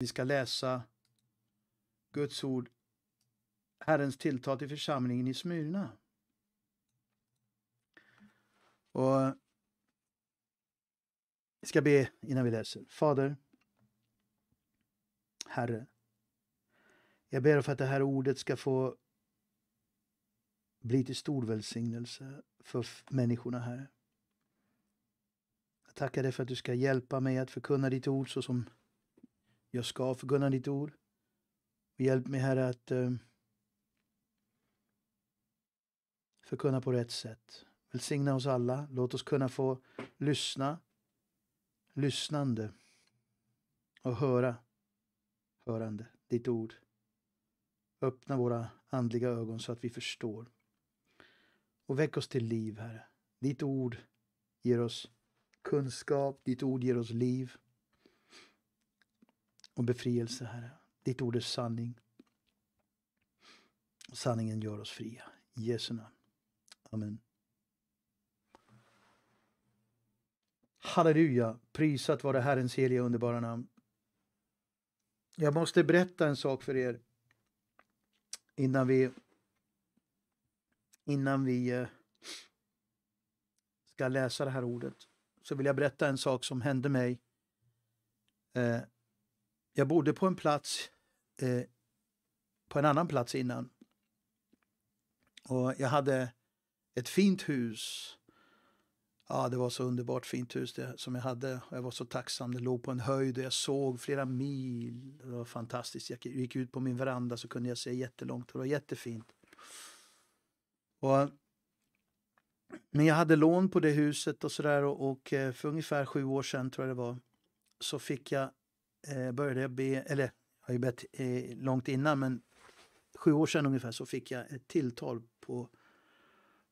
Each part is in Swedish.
Vi ska läsa Guds ord, Herrens tilltal till församlingen i Smyrna. Och vi ska be innan vi läser. Fader, Herre, jag ber för att det här ordet ska få bli till stor välsignelse för människorna här. Jag tackar dig för att du ska hjälpa mig att förkunna ditt ord så som jag ska förkunna ditt ord. hjälp mig, Herre, att eh, förkunna på rätt sätt. Välsigna oss alla. Låt oss kunna få lyssna, lyssnande och höra, hörande, ditt ord. Öppna våra andliga ögon så att vi förstår. Och väck oss till liv, Herre. Ditt ord ger oss kunskap, ditt ord ger oss liv om befrielse, Herre. Ditt ord är sanning. Sanningen gör oss fria. I Jesu namn. Amen. Halleluja, prisat vare Herrens heliga underbara namn. Jag måste berätta en sak för er innan vi innan vi eh, ska läsa det här ordet så vill jag berätta en sak som hände mig eh, jag bodde på en plats, eh, på en annan plats innan. Och jag hade ett fint hus. Ja, det var så underbart fint hus det, som jag hade. Jag var så tacksam. Det låg på en höjd och jag såg flera mil. Det var fantastiskt. Jag gick ut på min veranda så kunde jag se jättelångt. Det var jättefint. Och, men jag hade lån på det huset och sådär och, och eh, för ungefär sju år sedan tror jag det var så fick jag eh, började jag be, eller jag har ju bett eh, långt innan, men sju år sedan ungefär så fick jag ett tilltal på,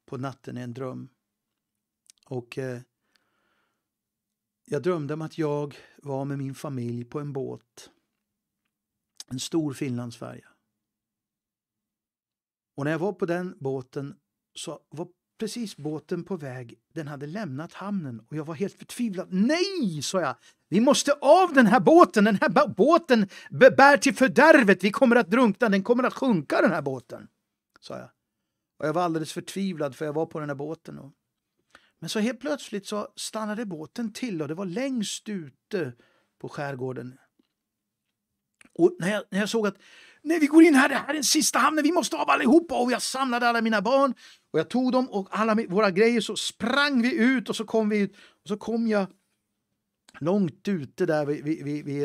på natten i en dröm. Och eh, jag drömde om att jag var med min familj på en båt. En stor Finlandsfärja. Och när jag var på den båten så var precis båten på väg. Den hade lämnat hamnen och jag var helt förtvivlad. Nej, sa jag. Vi måste av den här båten. Den här båten bär till fördärvet. Vi kommer att drunkna. Den kommer att sjunka, den här båten, sa jag. Och jag var alldeles förtvivlad för jag var på den här båten. Och... Men så helt plötsligt så stannade båten till och det var längst ute på skärgården. Och när jag, när jag såg att när vi går in här, det här är den sista hamnen, vi måste av allihopa. Och jag samlade alla mina barn och jag tog dem och alla våra grejer så sprang vi ut och så kom vi ut. Och så kom jag långt ute där vi, vi, vi, vi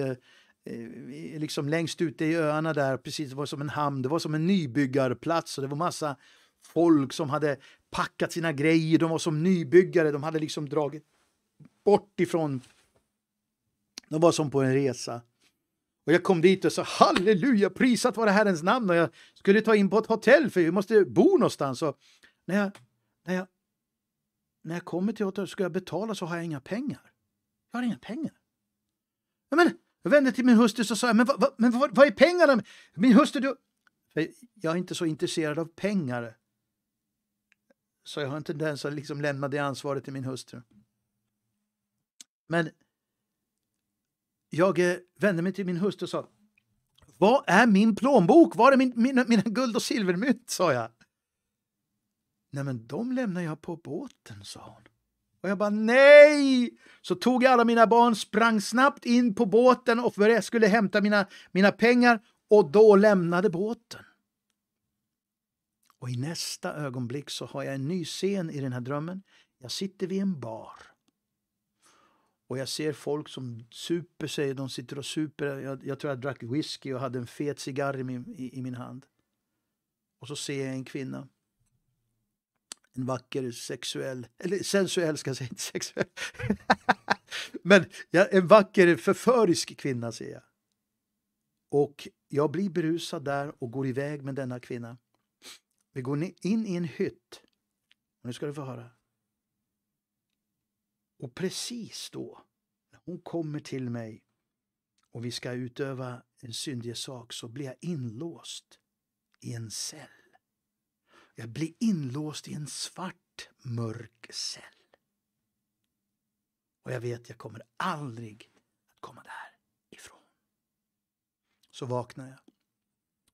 eh, liksom längst ute i öarna där, precis, det var som en hamn, det var som en nybyggarplats och det var massa folk som hade packat sina grejer, de var som nybyggare, de hade liksom dragit bort ifrån, de var som på en resa. Och jag kom dit och sa halleluja, prisat vare Herrens namn. Och jag skulle ta in på ett hotell för vi måste bo någonstans. Och när jag, när jag, när jag kommer till hotellet ska jag betala så har jag inga pengar. Jag har inga pengar. men, jag vände till min hustru och sa, men, va, va, men vad, vad är pengarna? Min hustru, du... jag är inte så intresserad av pengar. Så jag har en tendens att liksom lämna det ansvaret till min hustru. Men jag eh, vände mig till min hustru och sa Vad är min plånbok? Var är min, mina, mina guld och silvermynt? sa jag. Nej, men de lämnar jag på båten, sa hon. Och jag bara nej! Så tog jag alla mina barn, sprang snabbt in på båten och började, skulle hämta mina, mina pengar och då lämnade båten. Och i nästa ögonblick så har jag en ny scen i den här drömmen. Jag sitter vid en bar. Och jag ser folk som super sig, de sitter och super. Jag, jag tror jag drack whisky och hade en fet cigarr i min, i, i min hand. Och så ser jag en kvinna en vacker sexuell, eller sensuell ska jag säga, inte sexuell. Men ja, en vacker förförisk kvinna ser jag. Och jag blir berusad där och går iväg med denna kvinna. Vi går in i en hytt. nu ska du få höra. Och precis då, när hon kommer till mig och vi ska utöva en syndig sak, så blir jag inlåst i en cell. Jag blir inlåst i en svart, mörk cell. Och jag vet, jag kommer aldrig att komma därifrån. Så vaknar jag.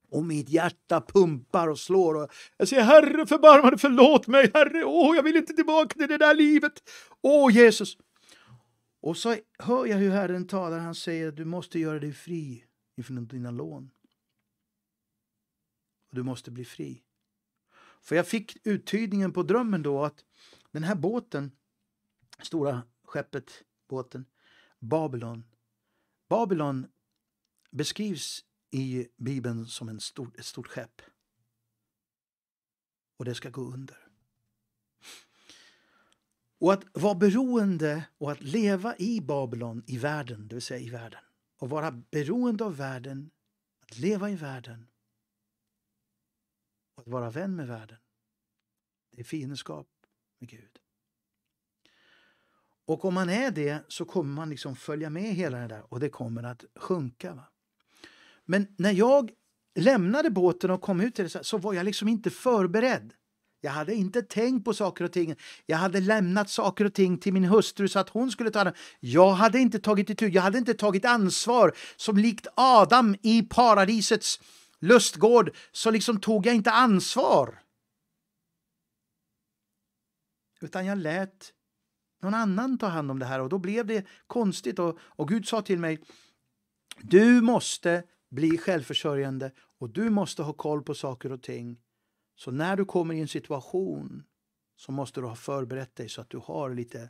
Och mitt hjärta pumpar och slår. Och jag säger Herre förbarma dig, förlåt mig, Herre, åh, jag vill inte tillbaka till det där livet. Åh, Jesus. Och så hör jag hur Herren talar. Han säger att du måste göra dig fri ifrån dina lån. Och du måste bli fri. För jag fick uttydningen på drömmen då att den här båten, stora skeppet, båten, Babylon. Babylon beskrivs i Bibeln som en stor, ett stort skepp. Och det ska gå under. Och att vara beroende och att leva i Babylon, i världen, det vill säga i världen. Och vara beroende av världen, att leva i världen. Och att vara vän med världen. Det är fiendskap med Gud. Och om man är det så kommer man liksom följa med hela det där och det kommer att sjunka. Va? Men när jag lämnade båten och kom ut till det så var jag liksom inte förberedd. Jag hade inte tänkt på saker och ting. Jag hade lämnat saker och ting till min hustru så att hon skulle ta hand Jag hade inte tagit itu, jag hade inte tagit ansvar. Som likt Adam i paradisets lustgård så liksom tog jag inte ansvar. Utan jag lät någon annan ta hand om det här och då blev det konstigt och, och Gud sa till mig Du måste bli självförsörjande och du måste ha koll på saker och ting. Så när du kommer i en situation så måste du ha förberett dig så att du har lite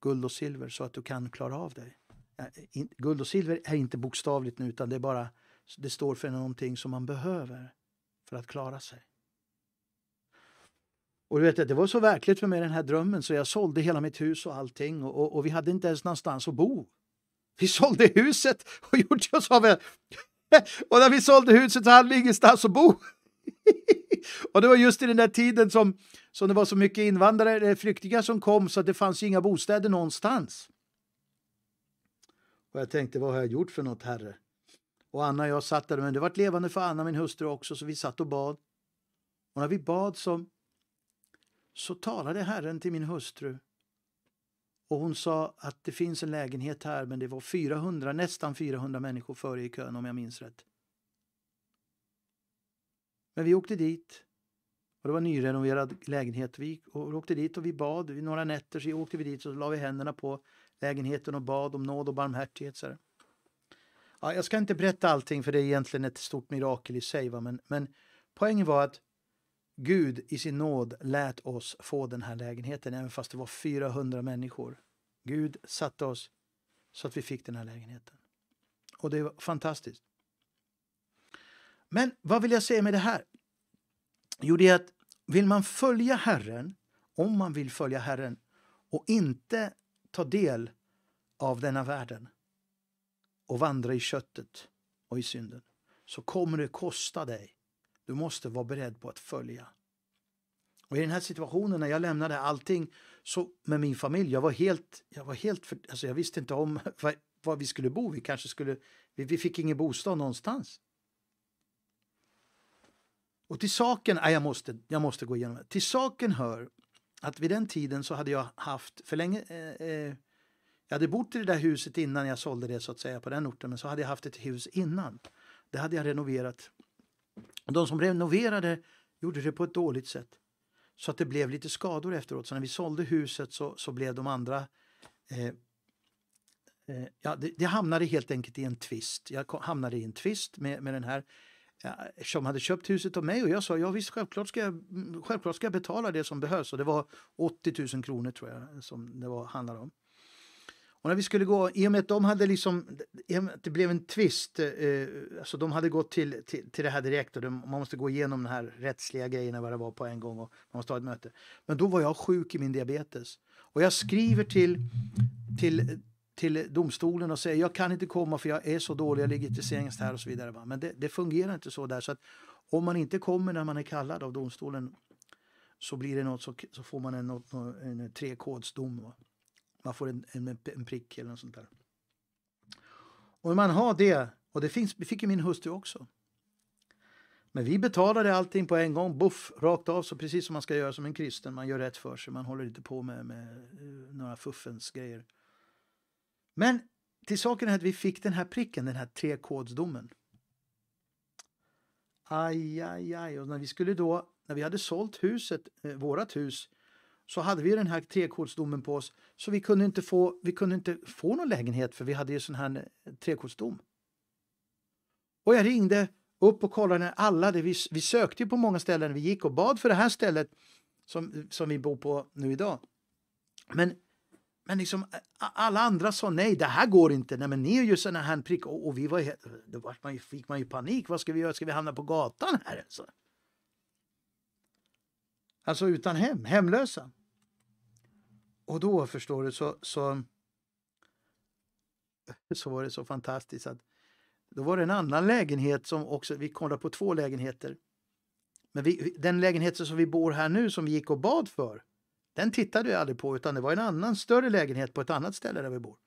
guld och silver så att du kan klara av dig. Guld och silver är inte bokstavligt nu utan det är bara det står för någonting som man behöver för att klara sig. Och du vet, det var så verkligt för mig den här drömmen så jag sålde hela mitt hus och allting och, och, och vi hade inte ens någonstans att bo. Vi sålde huset och gjorde oss av en... och när vi sålde huset så hade vi ingenstans att bo. och det var just i den där tiden som, som det var så mycket invandrare, eh, flyktingar som kom så att det fanns inga bostäder någonstans. Och jag tänkte, vad har jag gjort för något, herre? Och Anna och jag satt där, men det var levande för Anna, min hustru också, så vi satt och bad. Och när vi bad som så talade Herren till min hustru och hon sa att det finns en lägenhet här men det var 400, nästan 400 människor före i kön om jag minns rätt. Men vi åkte dit och det var en nyrenoverad lägenhet. Vi åkte dit och vi bad. I några nätter så åkte vi dit och så la vi händerna på lägenheten och bad om nåd och barmhärtighet. Så ja, jag ska inte berätta allting för det är egentligen ett stort mirakel i sig. Va? Men, men poängen var att Gud i sin nåd lät oss få den här lägenheten även fast det var 400 människor. Gud satte oss så att vi fick den här lägenheten. Och det var fantastiskt. Men vad vill jag säga med det här? Jo, det är att vill man följa Herren, om man vill följa Herren och inte ta del av denna världen och vandra i köttet och i synden så kommer det kosta dig. Du måste vara beredd på att följa och i den här situationen när jag lämnade allting så med min familj, jag var helt, jag var helt, för, alltså jag visste inte om var, var, vi skulle bo. Vi kanske skulle, vi, vi fick ingen bostad någonstans. Och till saken, nej, jag, måste, jag måste gå igenom det. Till saken hör att vid den tiden så hade jag haft för länge, eh, eh, jag hade bott i det där huset innan jag sålde det så att säga på den orten, men så hade jag haft ett hus innan. Det hade jag renoverat. Och de som renoverade gjorde det på ett dåligt sätt. Så att det blev lite skador efteråt. Så när vi sålde huset så, så blev de andra eh, eh, Ja, det, det, hamnade helt enkelt i en tvist. Jag kom, hamnade i en tvist med, med den här ja, som hade köpt huset av mig och jag sa ja visst självklart ska, jag, mm, självklart ska jag betala det som behövs och det var 80 000 kronor tror jag som det var, handlade om. Och när vi skulle gå, i och med att de hade liksom, det blev en tvist, eh, alltså de hade gått till, till, till det här direkt och de, man måste gå igenom de här rättsliga grejerna vad det var på en gång och man måste ha ett möte. Men då var jag sjuk i min diabetes. Och jag skriver till, till, till domstolen och säger jag kan inte komma för jag är så dålig, jag ligger till sängs här och så vidare. Va? Men det, det, fungerar inte så där. Så att om man inte kommer när man är kallad av domstolen så blir det något så, så får man en, en, en trekodsdom. Va? Man får en, en, en prick eller något sånt där. Och man har det, och det finns, fick ju min hustru också. Men vi betalade allting på en gång, buff, rakt av, så precis som man ska göra som en kristen. Man gör rätt för sig, man håller inte på med, med eh, några fuffens grejer. Men till saken är att vi fick den här pricken, den här trekodsdomen. Aj, aj, aj. Och när vi skulle då, när vi hade sålt huset, eh, vårat hus, så hade vi den här trekortsdomen på oss så vi kunde inte få, vi kunde inte få någon lägenhet för vi hade ju sån här eh, trekortsdom. Och jag ringde upp och kollade alla, det vi, vi sökte på många ställen, vi gick och bad för det här stället som, som vi bor på nu idag. Men, men liksom, eh, alla andra sa nej, det här går inte, nej men ni är ju såna här prick och, och vi var, då fick man ju panik, vad ska vi göra, ska vi hamna på gatan här? Alltså? Alltså utan hem, hemlösa. Och då förstår du så, så, så var det så fantastiskt att då var det en annan lägenhet som också, vi kollade på två lägenheter. Men vi, den lägenheten som vi bor här nu som vi gick och bad för, den tittade vi aldrig på utan det var en annan större lägenhet på ett annat ställe där vi bor.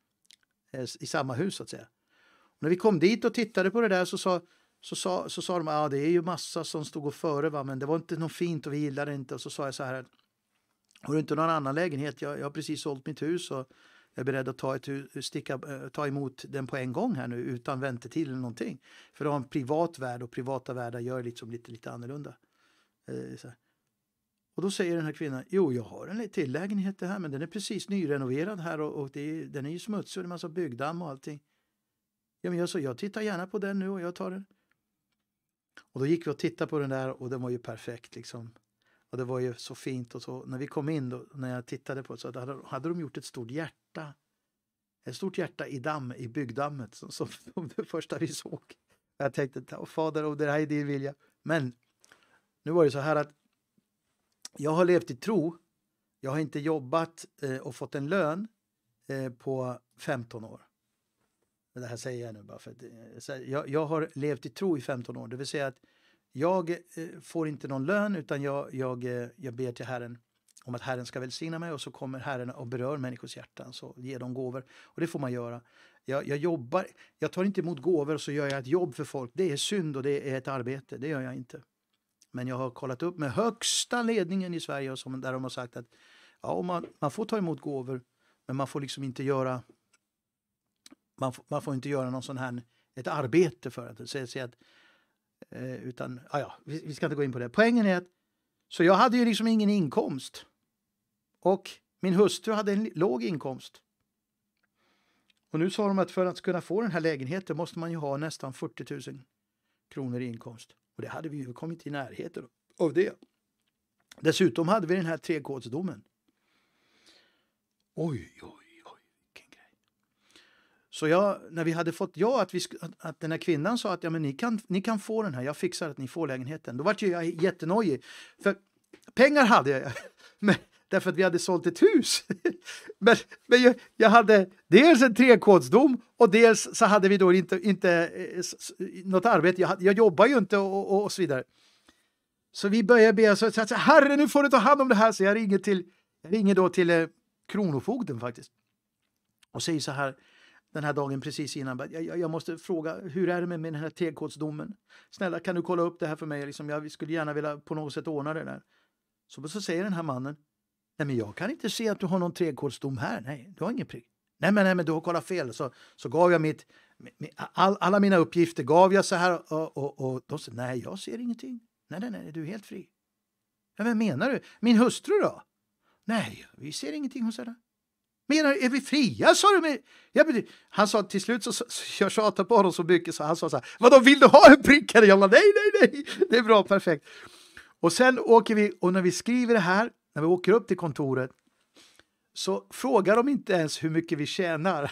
Eh, I samma hus så att säga. Och när vi kom dit och tittade på det där så sa så sa, så sa de att ah, det är ju massa som stod och före, va? men det var inte något fint och vi gillade det inte. Och så sa jag så här, har du inte någon annan lägenhet? Jag, jag har precis sålt mitt hus och jag är beredd att ta, ett, sticka, eh, ta emot den på en gång här nu utan väntetid eller någonting. För det har en privat värld och privata världar gör liksom lite, lite annorlunda. Eh, och då säger den här kvinnan, jo jag har en till lägenhet det här men den är precis nyrenoverad här och, och är, den är ju smutsig och det är massa byggdamm och allting. Ja, men jag sa, jag tittar gärna på den nu och jag tar den. Och då gick vi och tittade på den där och den var ju perfekt liksom. Och det var ju så fint och så när vi kom in då, när jag tittade på det så hade, hade de gjort ett stort hjärta. Ett stort hjärta i damm, i byggdammet som, som, det första vi såg. Jag tänkte, fader om det här är din vilja. Men nu var det så här att jag har levt i tro. Jag har inte jobbat eh, och fått en lön eh, på 15 år. Men det här säger jag nu bara för att eh, här, jag, jag, har levt i tro i 15 år, det vill säga att jag eh, får inte någon lön utan jag, jag, eh, jag ber till Herren om att Herren ska välsigna mig och så kommer Herren och berör människors hjärtan så ger de gåvor. Och det får man göra. Jag, jag jobbar, jag tar inte emot gåvor och så gör jag ett jobb för folk. Det är synd och det är ett arbete, det gör jag inte. Men jag har kollat upp med högsta ledningen i Sverige och som, där de har sagt att ja, man, man får ta emot gåvor men man får liksom inte göra man, man får inte göra någon sån här, ett arbete för att säga att eh, utan, ah ja, vi, vi, ska inte gå in på det. Poängen är att så jag hade ju liksom ingen inkomst. Och min hustru hade en låg inkomst. Och nu sa de att för att kunna få den här lägenheten måste man ju ha nästan 40 000 kronor i inkomst. Och det hade vi ju kommit i närheten av det. Dessutom hade vi den här trekodsdomen. Oj, oj, så jag, när vi hade fått ja, att, vi, att den här kvinnan sa att ja, men ni, kan, ni kan få den här, jag fixar att ni får lägenheten. Då var jag jättenojig. För pengar hade jag, men, därför att vi hade sålt ett hus. men men jag, jag hade dels en trekodsdom och dels så hade vi då inte, inte eh, något arbete. Jag, jag jobbar ju inte och, och, och så vidare. Så vi började be, så, så, herre nu får du ta hand om det här. Så jag ringer, till, jag ringer då till eh, Kronofogden faktiskt och säger så här, den här dagen precis innan. Jag, jag, jag måste fråga, hur är det med, med den här t Snälla, kan du kolla upp det här för mig? Liksom, jag skulle gärna vilja på något sätt ordna det där. Så, så säger den här mannen, nej men jag kan inte se att du har någon t här. Nej, du har ingen prick. Nej men, nej, men du har kollat fel. Så, så gav jag mitt, all, alla mina uppgifter gav jag så här och, och, och de sa, nej jag ser ingenting. Nej, nej, nej, du är helt fri. Ja, vad menar du? Min hustru då? Nej, vi ser ingenting hos henne. Menar är vi fria? Sa du med? Jag, han sa till slut så, så jag tjatade på honom så mycket så han sa så här, vadå vill du ha en prickare? Jag bara, nej, nej, nej, det är bra, perfekt. Och sen åker vi och när vi skriver det här, när vi åker upp till kontoret så frågar de inte ens hur mycket vi tjänar.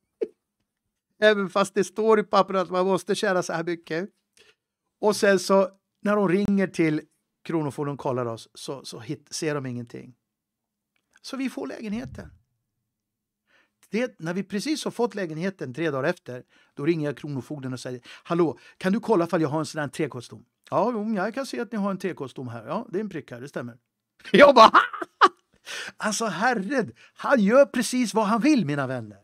Även fast det står i pappret att man måste tjäna så här mycket. Och sen så när de ringer till Kronofogden och kollar oss så, så hit, ser de ingenting. Så vi får lägenheten. Det, när vi precis har fått lägenheten tre dagar efter, då ringer jag Kronofogden och säger Hallå, kan du kolla ifall jag har en sån här trekostom? Ja, jag kan se att ni har en trekostom här. Ja, det är en prick här, det stämmer. Jag bara Alltså herren, han gör precis vad han vill mina vänner.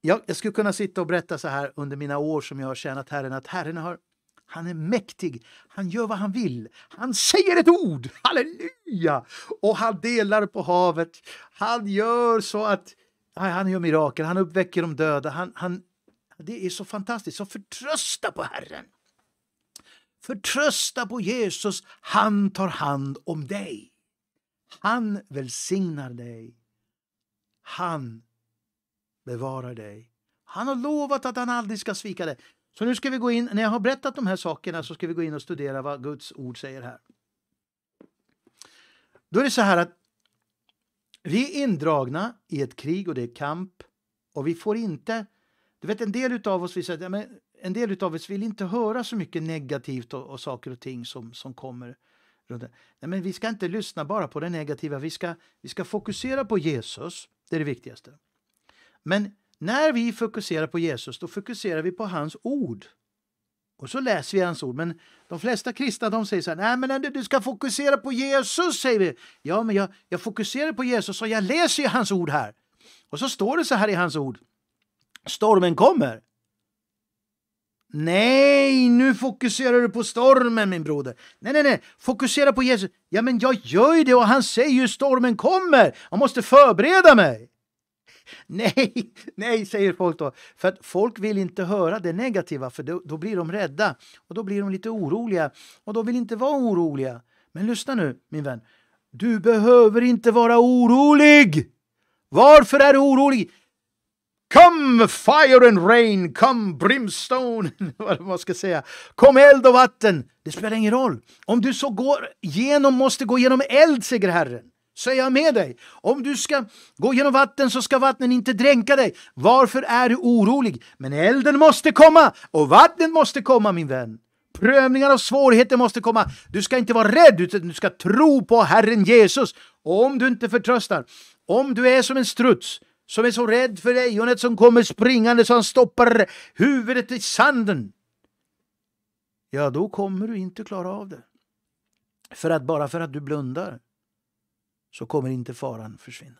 Jag, jag skulle kunna sitta och berätta så här under mina år som jag har tjänat Herren att Herren har han är mäktig. Han gör vad han vill. Han säger ett ord. Halleluja! Och han delar på havet. Han gör så att... Han gör mirakel. Han uppväcker de döda. Han, han, det är så fantastiskt. Så förtrösta på Herren. Förtrösta på Jesus. Han tar hand om dig. Han välsignar dig. Han bevarar dig. Han har lovat att han aldrig ska svika dig. Så nu ska vi gå in, när jag har berättat de här sakerna så ska vi gå in och studera vad Guds ord säger här. Då är det så här att vi är indragna i ett krig och det är kamp och vi får inte, du vet en del utav oss, vi säger, men en del utav oss vill inte höra så mycket negativt och, och saker och ting som, som kommer. Nej, men vi ska inte lyssna bara på det negativa, vi ska, vi ska fokusera på Jesus, det är det viktigaste. Men när vi fokuserar på Jesus, då fokuserar vi på hans ord. Och så läser vi hans ord. Men de flesta kristna de säger så här, nej men du ska fokusera på Jesus, säger vi. Ja, men jag, jag fokuserar på Jesus och jag läser ju hans ord här. Och så står det så här i hans ord. Stormen kommer. Nej, nu fokuserar du på stormen min broder. Nej, nej, nej, fokusera på Jesus. Ja, men jag gör ju det och han säger ju stormen kommer. Jag måste förbereda mig. nej, nej, säger folk då. För att folk vill inte höra det negativa för då, då blir de rädda och då blir de lite oroliga och de vill inte vara oroliga. Men lyssna nu min vän. Du behöver inte vara orolig! Varför är du orolig? Come fire and rain, come brimstone, vad man ska säga. Kom eld och vatten. Det spelar ingen roll. Om du så går igenom, måste gå igenom eld, säger Herren så är jag med dig. Om du ska gå genom vatten så ska vattnen inte dränka dig. Varför är du orolig? Men elden måste komma och vattnet måste komma min vän. Prövningar och svårigheter måste komma. Du ska inte vara rädd utan du ska tro på Herren Jesus. Och om du inte förtröstar, om du är som en struts som är så rädd för lejonet som kommer springande så han stoppar huvudet i sanden. Ja, då kommer du inte klara av det. För att bara för att du blundar så kommer inte faran försvinna.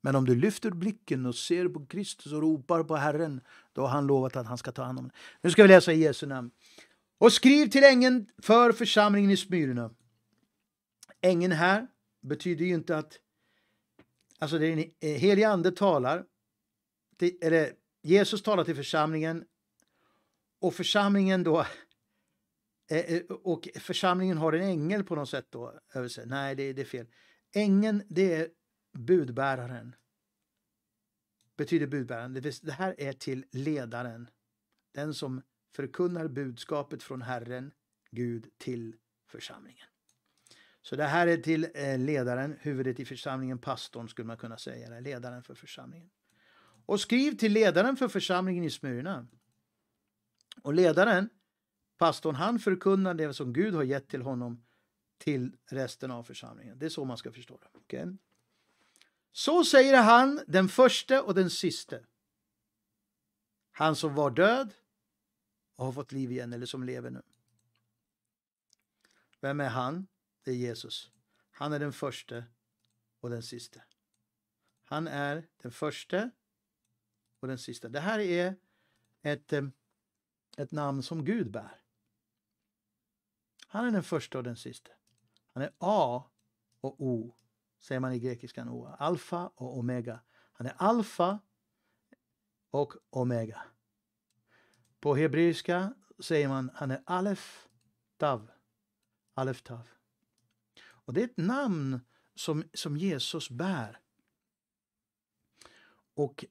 Men om du lyfter blicken och ser på Kristus och ropar på Herren, då har han lovat att han ska ta hand om dig. Nu ska vi läsa i Jesu namn. Och skriv till ängeln för församlingen i Smyrna. Ängeln här betyder ju inte att... Alltså, den eh, helige ande talar, till, eller Jesus talar till församlingen och församlingen då Eh, eh, och församlingen har en ängel på något sätt då över sig. Nej, det, det är fel. Ängeln, det är budbäraren. Betyder budbäraren. Det, det här är till ledaren. Den som förkunnar budskapet från Herren, Gud, till församlingen. Så det här är till eh, ledaren, huvudet i församlingen, pastorn skulle man kunna säga, eller ledaren för församlingen. Och skriv till ledaren för församlingen i Smyrna. Och ledaren, pastorn han förkunnar det som Gud har gett till honom till resten av församlingen. Det är så man ska förstå det. Okay? Så säger han, den första och den sista. Han som var död och har fått liv igen, eller som lever nu. Vem är han? Det är Jesus. Han är den första och den sista. Han är den första och den sista. Det här är ett, eh, ett namn som Gud bär. Han är den första och den sista. Han är A och O, säger man i grekiskan O. Alfa och Omega. Han är Alfa och Omega. På hebreiska säger man han är Alef Tav. Alef Tav. Och det är ett namn som, som Jesus bär. Och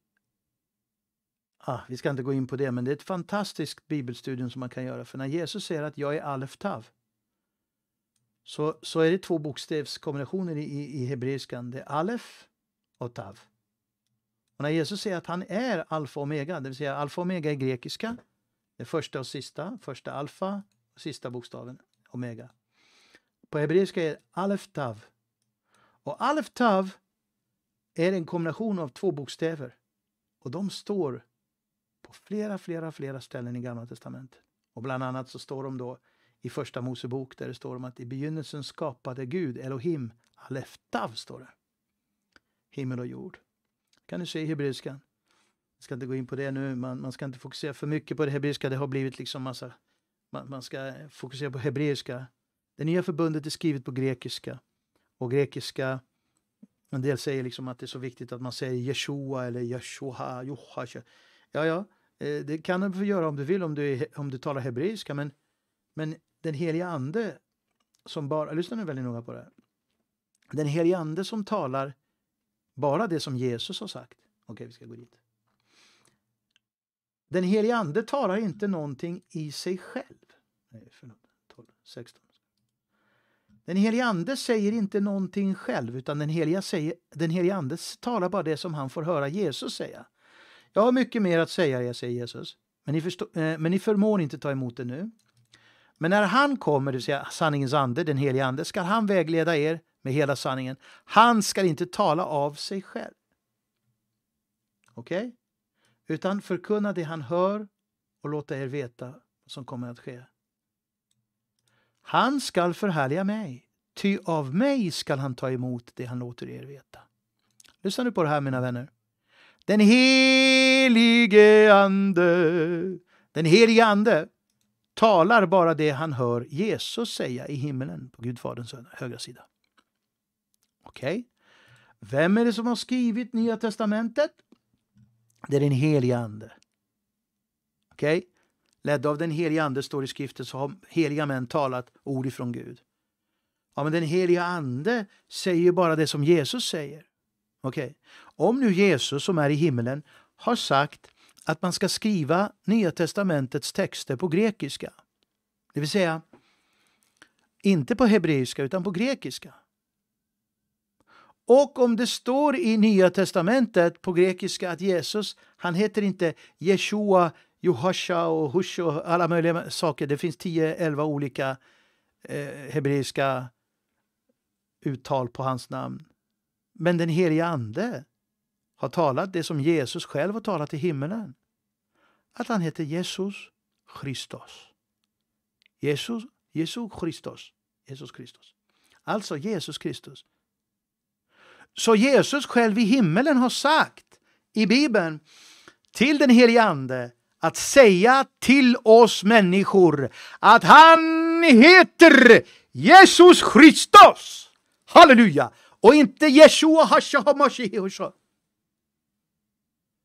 ah, Vi ska inte gå in på det, men det är ett fantastiskt bibelstudium som man kan göra. För när Jesus säger att jag är Alef Tav, så, så är det två bokstavskombinationer i, i hebreiskan. Det är alef och tav. Och när Jesus säger att han är alfa och omega, det vill säga alfa och omega är grekiska, det första och sista, första alfa, sista bokstaven omega. På hebreiska är det alef tav. Och alef tav är en kombination av två bokstäver. Och de står på flera, flera, flera ställen i Gamla Testamentet. Och bland annat så står de då i första Mosebok där det står om att i begynnelsen skapade Gud, Elohim, Aleftav, står det. Himmel och jord. kan du se i hebreiskan. Jag ska inte gå in på det nu, man, man ska inte fokusera för mycket på det hebreiska, det har blivit liksom massa... Man, man ska fokusera på hebreiska. Det nya förbundet är skrivet på grekiska. Och grekiska, en del säger liksom att det är så viktigt att man säger Yeshua eller Yeshua, Joha. Ja, ja, eh, det kan du få göra om du vill, om du, om du talar hebreiska, men men den heliga ande som bara, lyssna nu väldigt noga på det här. Den heliga ande som talar bara det som Jesus har sagt. Okej, okay, vi ska gå dit. Den heliga ande talar inte någonting i sig själv. Nej, förlåt. 12, 16. Den heliga ande säger inte någonting själv utan den heliga, säger, den heliga ande talar bara det som han får höra Jesus säga. Jag har mycket mer att säga er, säger Jesus. Men ni, förstå, eh, men ni förmår inte ta emot det nu. Men när han kommer, det vill säga sanningens ande, den helige ande, ska han vägleda er med hela sanningen. Han ska inte tala av sig själv. Okej? Okay? Utan förkunna det han hör och låta er veta vad som kommer att ske. Han skall förhärliga mig, ty av mig skall han ta emot det han låter er veta. Lyssna nu på det här mina vänner. Den helige Ande. Den helige Ande talar bara det han hör Jesus säga i himmelen på Gudfaderns högra sida. Okej. Okay. Vem är det som har skrivit Nya testamentet? Det är den helige Ande. Okej? Okay? Ledd av den helige Ande står i skriften så har heliga män talat ord ifrån Gud. Ja, men den heliga Ande säger ju bara det som Jesus säger. Okej? Okay. Om nu Jesus som är i himmelen har sagt att man ska skriva Nya testamentets texter på grekiska. Det vill säga, inte på hebreiska utan på grekiska. Och om det står i Nya testamentet på grekiska att Jesus, han heter inte Jeshua, Johasha och Hush och alla möjliga saker. Det finns 10-11 olika eh, hebreiska uttal på hans namn. Men den heliga ande har talat det som Jesus själv har talat i himmelen. Att han heter Jesus Kristus. Jesus, Jesus Kristus. Jesus Kristus. Alltså Jesus Kristus. Så Jesus själv i himmelen har sagt i Bibeln till den helige Ande att säga till oss människor att han heter Jesus Kristus. Halleluja! Och inte Jeshua Hasha Hamashihi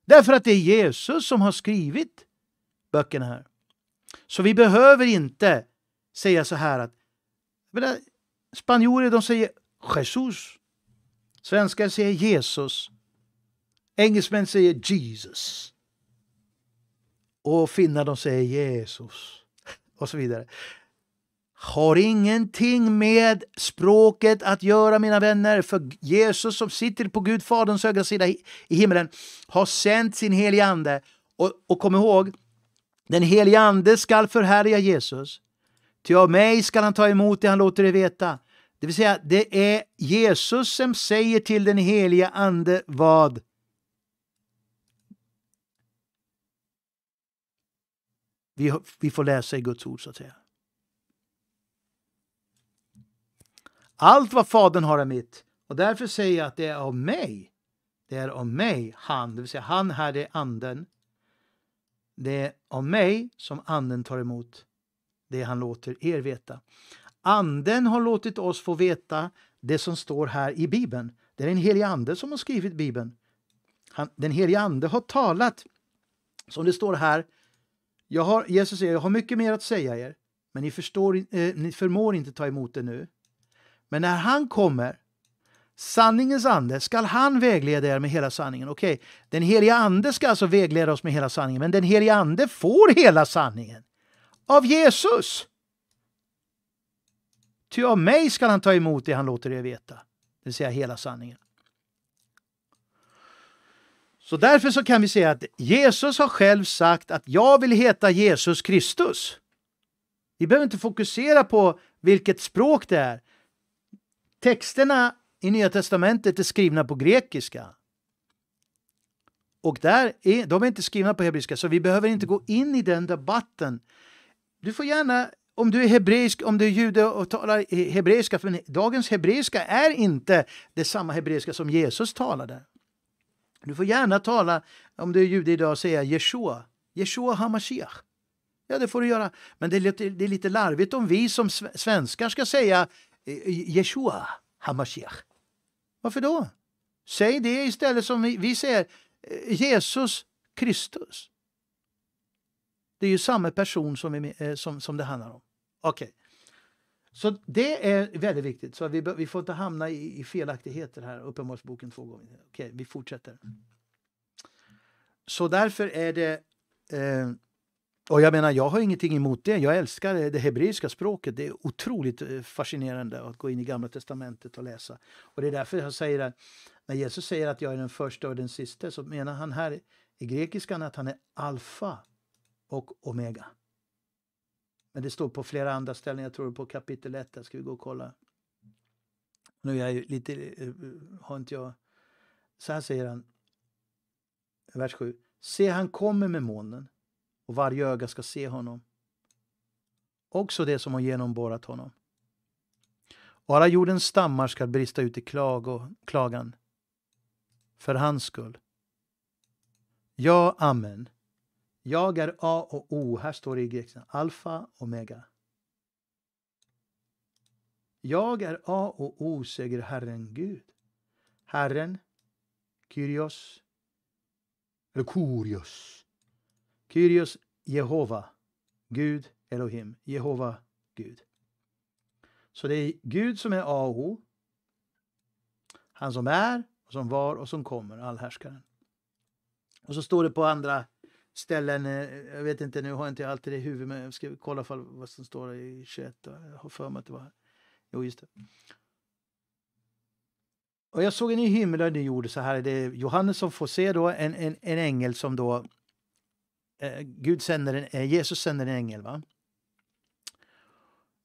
Därför att det är Jesus som har skrivit böckerna här. Så vi behöver inte säga så här att spanjorer de säger Jesus. Svenskar säger Jesus. Engelsmän säger Jesus. Och finnar de säger Jesus. Och så vidare har ingenting med språket att göra mina vänner, för Jesus som sitter på Gud Faderns högra sida i himlen har sänt sin helige Ande. Och, och kom ihåg, den helige Ande skall förhärliga Jesus. Ty av mig skall han ta emot det han låter er veta. Det vill säga, det är Jesus som säger till den helige Ande vad vi, vi får läsa i Guds ord, så att säga. Allt vad Fadern har är mitt och därför säger jag att det är av mig. Det är av mig han, det vill säga han här är anden. Det är av mig som anden tar emot det han låter er veta. Anden har låtit oss få veta det som står här i Bibeln. Det är den helige Ande som har skrivit Bibeln. Han, den helige Ande har talat, som det står här. Jag har, Jesus säger, jag har mycket mer att säga er, men ni, förstår, eh, ni förmår inte ta emot det nu. Men när han kommer, sanningens ande, skall han vägleda er med hela sanningen. Okej, okay. den heliga ande ska alltså vägleda oss med hela sanningen, men den heliga ande får hela sanningen av Jesus. Ty av mig skall han ta emot det han låter er veta, det vill säga hela sanningen. Så därför så kan vi säga att Jesus har själv sagt att jag vill heta Jesus Kristus. Vi behöver inte fokusera på vilket språk det är. Texterna i Nya Testamentet är skrivna på grekiska. Och där är, de är inte skrivna på hebreiska, så vi behöver inte gå in i den debatten. Du får gärna, om du är hebreisk, om du är jude och talar hebreiska, för dagens hebreiska är inte det samma hebreiska som Jesus talade. Du får gärna tala, om du är jude idag, och säga Jeshua, Jeshua Hamashiach. Ja, det får du göra. Men det är lite larvigt om vi som svenskar ska säga Jeshua eh, Hamashiach. Varför då? Säg det istället som vi, vi säger eh, Jesus Kristus. Det är ju samma person som, vi, eh, som, som det handlar om. Okej. Okay. Så det är väldigt viktigt. Så vi, vi får inte hamna i, i felaktigheter här, Uppenbarelseboken två gånger. Okej, okay, vi fortsätter. Så därför är det eh, och jag menar, jag har ingenting emot det. Jag älskar det hebreiska språket. Det är otroligt eh, fascinerande att gå in i Gamla testamentet och läsa. Och det är därför jag säger att när Jesus säger att jag är den första och den sista så menar han här i grekiskan att han är alfa och omega. Men det står på flera andra ställen, jag tror på kapitel 1, ska vi gå och kolla. Nu är jag lite, eh, eh, har inte jag... Så här säger han, vers 7. Se, han kommer med månen och varje öga ska se honom. Också det som har genomborrat honom. Och alla jordens stammar ska brista ut i klag och klagan. För hans skull. Ja, amen. Jag är A och O. Här står det i grekiska. Alfa och omega. Jag är A och O, säger Herren Gud. Herren, Kyrios, eller Kurios. Kyrios Jehova, Gud Elohim, Jehova Gud. Så det är Gud som är A och O. Han som är, och som var och som kommer, allhärskaren. Och så står det på andra ställen, eh, jag vet inte, nu har jag inte alltid det i huvudet, men jag ska kolla fall vad som står i 21. Jag har för mig att det var här. Jo, just det. Och jag såg en ny himmel och en ny jord. Så här är det Johannes som får se då en, en, en ängel som då Eh, Gud sänder en, eh, Jesus sänder en ängel. Va?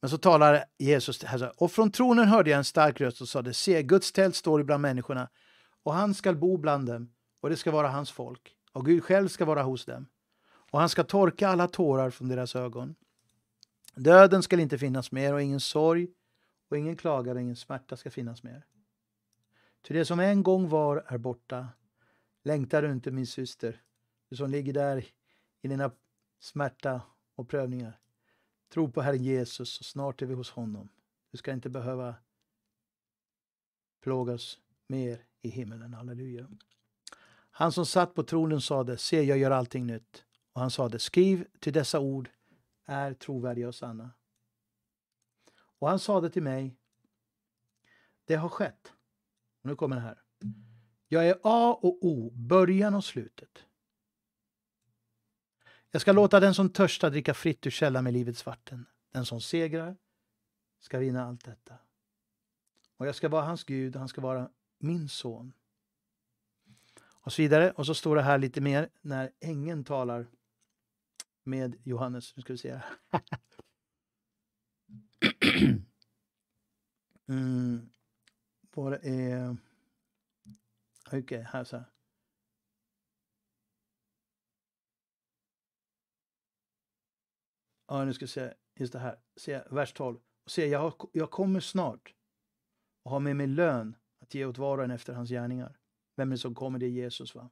Men så talar Jesus här så här, och från tronen hörde jag en stark röst och sade, se Guds tält står ibland människorna och han skall bo bland dem och det ska vara hans folk och Gud själv ska vara hos dem och han ska torka alla tårar från deras ögon. Döden skall inte finnas mer och ingen sorg och ingen klagan och ingen smärta ska finnas mer. Ty det som en gång var är borta. Längtar du inte min syster, du som ligger där i dina smärta och prövningar. Tro på Herren Jesus och snart är vi hos honom. Du ska inte behöva plågas mer i himmelen. Halleluja. Han som satt på tronen sade, se jag gör allting nytt. Och han sade, skriv till dessa ord är trovärdiga och sanna. Och han sade till mig, det har skett. nu kommer det här. Jag är A och O, början och slutet. Jag ska låta den som törstar dricka fritt ur källan med livets vatten. Den som segrar ska vinna allt detta. Och jag ska vara hans Gud, han ska vara min son. Och så vidare. Och så står det här lite mer när ängeln talar med Johannes. Nu ska vi se här. mm, var är... Okej, okay, här så här. Ja, nu ska vi se, just det här, se, vers 12. Och se, jag, jag kommer snart och har med mig lön att ge åt var och en efter hans gärningar. Vem är det som kommer? Det är Jesus, va?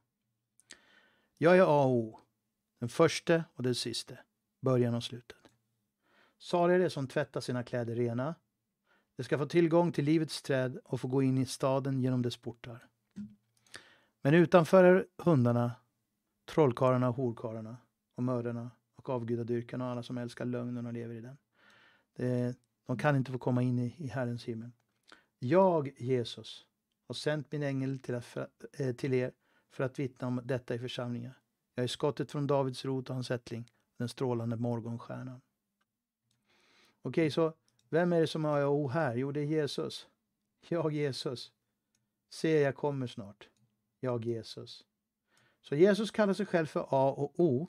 Jag är A och O, den första och den siste, början och slutet. Salig är det som tvättar sina kläder rena. De ska få tillgång till livets träd och få gå in i staden genom dess portar. Men utanför är hundarna, trollkarlarna horkarlarna och mördarna och avgudadyrkan och alla som älskar lögnen och lever i den. de kan inte få komma in i, Herrens himmel. Jag, Jesus, har sänt min ängel till, att, eh, till er för att vittna om detta i församlingen. Jag är skottet från Davids rot och hans ättling, den strålande morgonstjärnan. Okej, så vem är det som har O oh, här? Jo, det är Jesus. Jag, Jesus. Se, jag kommer snart. Jag, Jesus. Så Jesus kallar sig själv för A och O.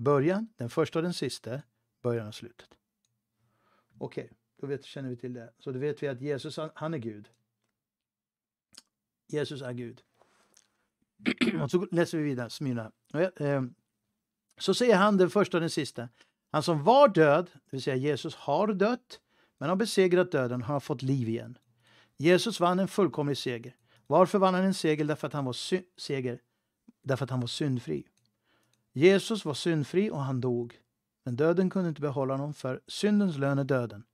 Början, den första och den sista, början och slutet. Okej, okay, då vet, känner vi till det. Så då vet vi att Jesus, han är Gud. Jesus är Gud. Och så läser vi vidare, Smyrna. Eh, så säger han den första och den sista. Han som var död, det vill säga Jesus, har dött men har besegrat döden har fått liv igen. Jesus vann en fullkomlig seger. Varför vann han en seger? Därför att han var seger därför att han var syndfri. Jesus var syndfri och han dog. Men döden kunde inte behålla honom för syndens lön är döden.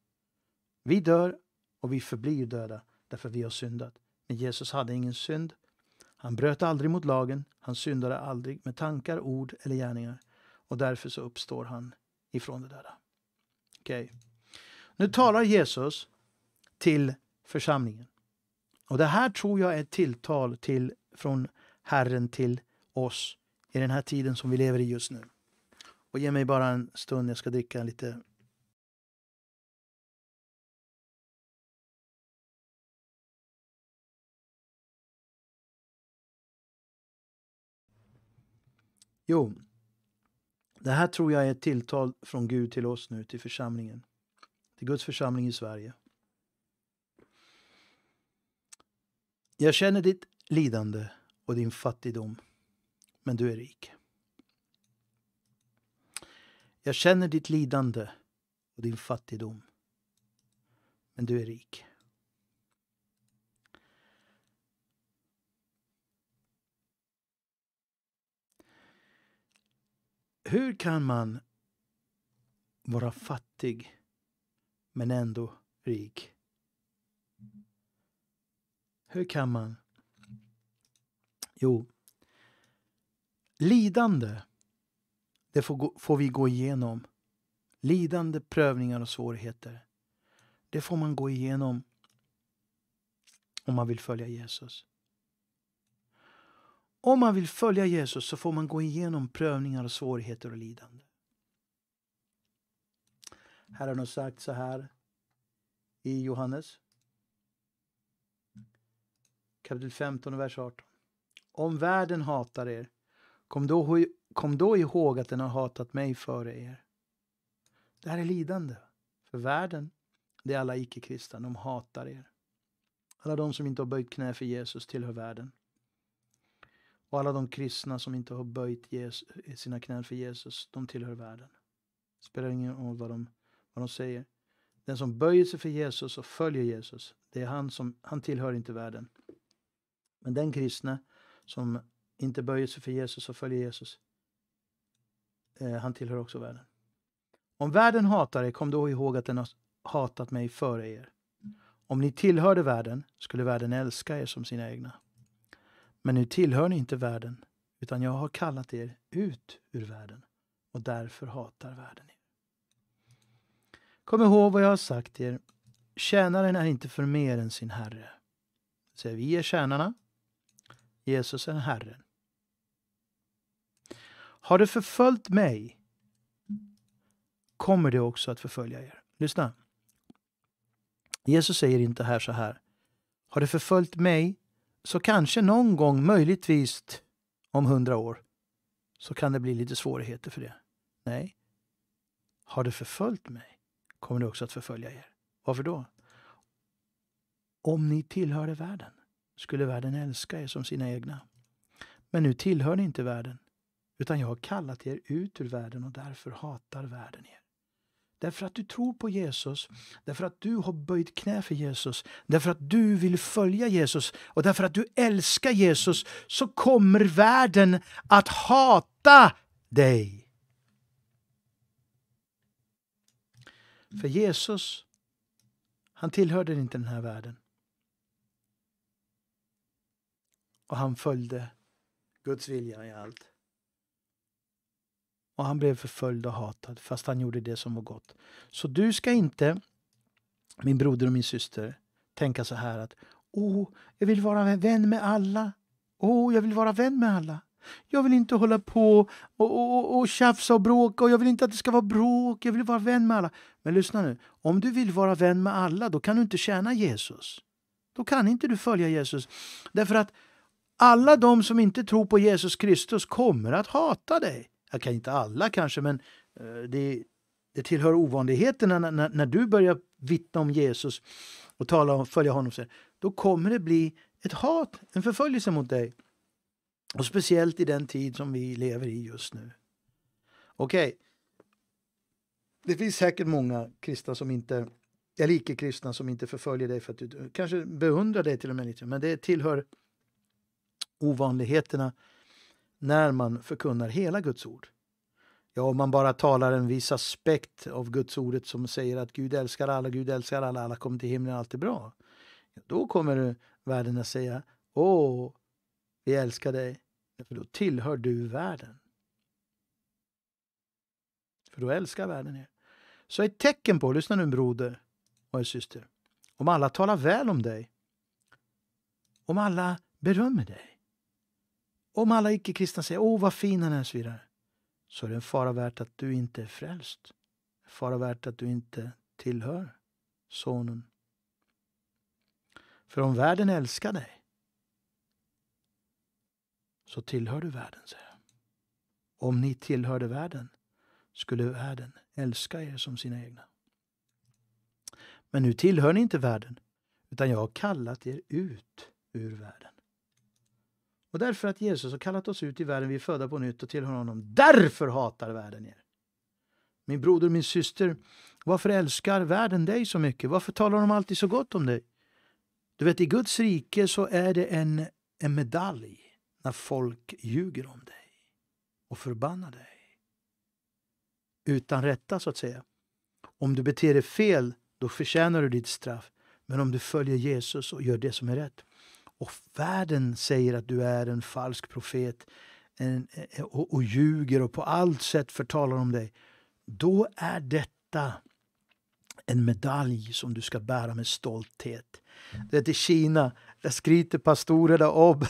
Vi dör och vi förblir döda därför vi har syndat. Men Jesus hade ingen synd. Han bröt aldrig mot lagen. Han syndade aldrig med tankar, ord eller gärningar. Och därför så uppstår han ifrån det döda. Okej. Okay. Nu talar Jesus till församlingen. Och det här tror jag är ett tilltal till, från Herren till oss i den här tiden som vi lever i just nu. Och ge mig bara en stund, jag ska dricka lite Jo, det här tror jag är ett tilltal från Gud till oss nu, till församlingen. Till Guds församling i Sverige. Jag känner ditt lidande och din fattigdom men du är rik. Jag känner ditt lidande och din fattigdom, men du är rik. Hur kan man vara fattig men ändå rik? Hur kan man? Jo, Lidande, det får, gå, får vi gå igenom. Lidande, prövningar och svårigheter. Det får man gå igenom om man vill följa Jesus. Om man vill följa Jesus så får man gå igenom prövningar och svårigheter och lidande. Här har sagt så här i Johannes kapitel 15 vers 18. Om världen hatar er Kom då, kom då ihåg att den har hatat mig före er. Det här är lidande för världen. Det är alla icke-kristna. De hatar er. Alla de som inte har böjt knä för Jesus tillhör världen. Och alla de kristna som inte har böjt Jesus, sina knän för Jesus, de tillhör världen. Det spelar ingen roll vad de, vad de säger. Den som böjer sig för Jesus och följer Jesus, det är han som han tillhör inte världen. Men den kristne som inte böjer sig för Jesus och följer Jesus, eh, han tillhör också världen. Om världen hatar er, kom då ihåg att den har hatat mig före er. Om ni tillhörde världen skulle världen älska er som sina egna. Men nu tillhör ni inte världen, utan jag har kallat er ut ur världen och därför hatar världen er. Kom ihåg vad jag har sagt er. Tjänaren är inte för mer än sin herre. Så vi är tjänarna, Jesus är Herren. Har det förföljt mig kommer det också att förfölja er. Lyssna. Jesus säger inte här så här. Har det förföljt mig så kanske någon gång, möjligtvis om hundra år, så kan det bli lite svårigheter för det. Nej. Har det förföljt mig kommer det också att förfölja er. Varför då? Om ni tillhörde världen skulle världen älska er som sina egna. Men nu tillhör ni inte världen utan jag har kallat er ut ur världen och därför hatar världen er. Därför att du tror på Jesus, därför att du har böjt knä för Jesus, därför att du vill följa Jesus och därför att du älskar Jesus så kommer världen att hata dig. För Jesus, han tillhörde inte den här världen. Och han följde Guds vilja i allt och han blev förföljd och hatad fast han gjorde det som var gott. Så du ska inte, min broder och min syster, tänka så här att Åh, oh, jag vill vara vän med alla. oh, jag vill vara vän med alla. Jag vill inte hålla på och, och, och tjafsa och bråka och jag vill inte att det ska vara bråk. Jag vill vara vän med alla. Men lyssna nu, om du vill vara vän med alla då kan du inte tjäna Jesus. Då kan inte du följa Jesus. Därför att alla de som inte tror på Jesus Kristus kommer att hata dig jag kan inte alla kanske, men eh, det, det tillhör ovanligheterna när, när, när, du börjar vittna om Jesus och tala om följa honom, sen, då kommer det bli ett hat, en förföljelse mot dig. Och speciellt i den tid som vi lever i just nu. Okej, okay. det finns säkert många kristna som inte eller icke-kristna som inte förföljer dig för att du kanske beundrar dig till och med lite, men det tillhör ovanligheterna när man förkunnar hela Guds ord. Ja, om man bara talar en viss aspekt av Guds ordet som säger att Gud älskar alla, Gud älskar alla, alla kommer till himlen, allt är bra. Då kommer världen att säga Åh, vi älskar dig. För då tillhör du världen. För då älskar världen er. Så ett tecken på, lyssna nu broder och syster, om alla talar väl om dig, om alla berömmer dig, om alla icke-kristna säger åh vad fin han är och så vidare, så är det en fara värt att du inte är frälst. En Fara värt att du inte tillhör sonen. För om världen älskar dig så tillhör du världen, säger jag. Om ni tillhörde världen skulle världen älska er som sina egna. Men nu tillhör ni inte världen, utan jag har kallat er ut ur världen. Och därför att Jesus har kallat oss ut i världen, vi är födda på nytt och tillhör honom. Därför hatar världen er. Min broder min syster, varför älskar världen dig så mycket? Varför talar de alltid så gott om dig? Du vet, i Guds rike så är det en, en medalj när folk ljuger om dig och förbannar dig. Utan rätta, så att säga. Om du beter dig fel, då förtjänar du ditt straff. Men om du följer Jesus och gör det som är rätt, och världen säger att du är en falsk profet en, eh, eh, och, och ljuger och på allt sätt förtalar om dig. Då är detta en medalj som du ska bära med stolthet. Mm. Det är till Kina, där skryter pastorerna om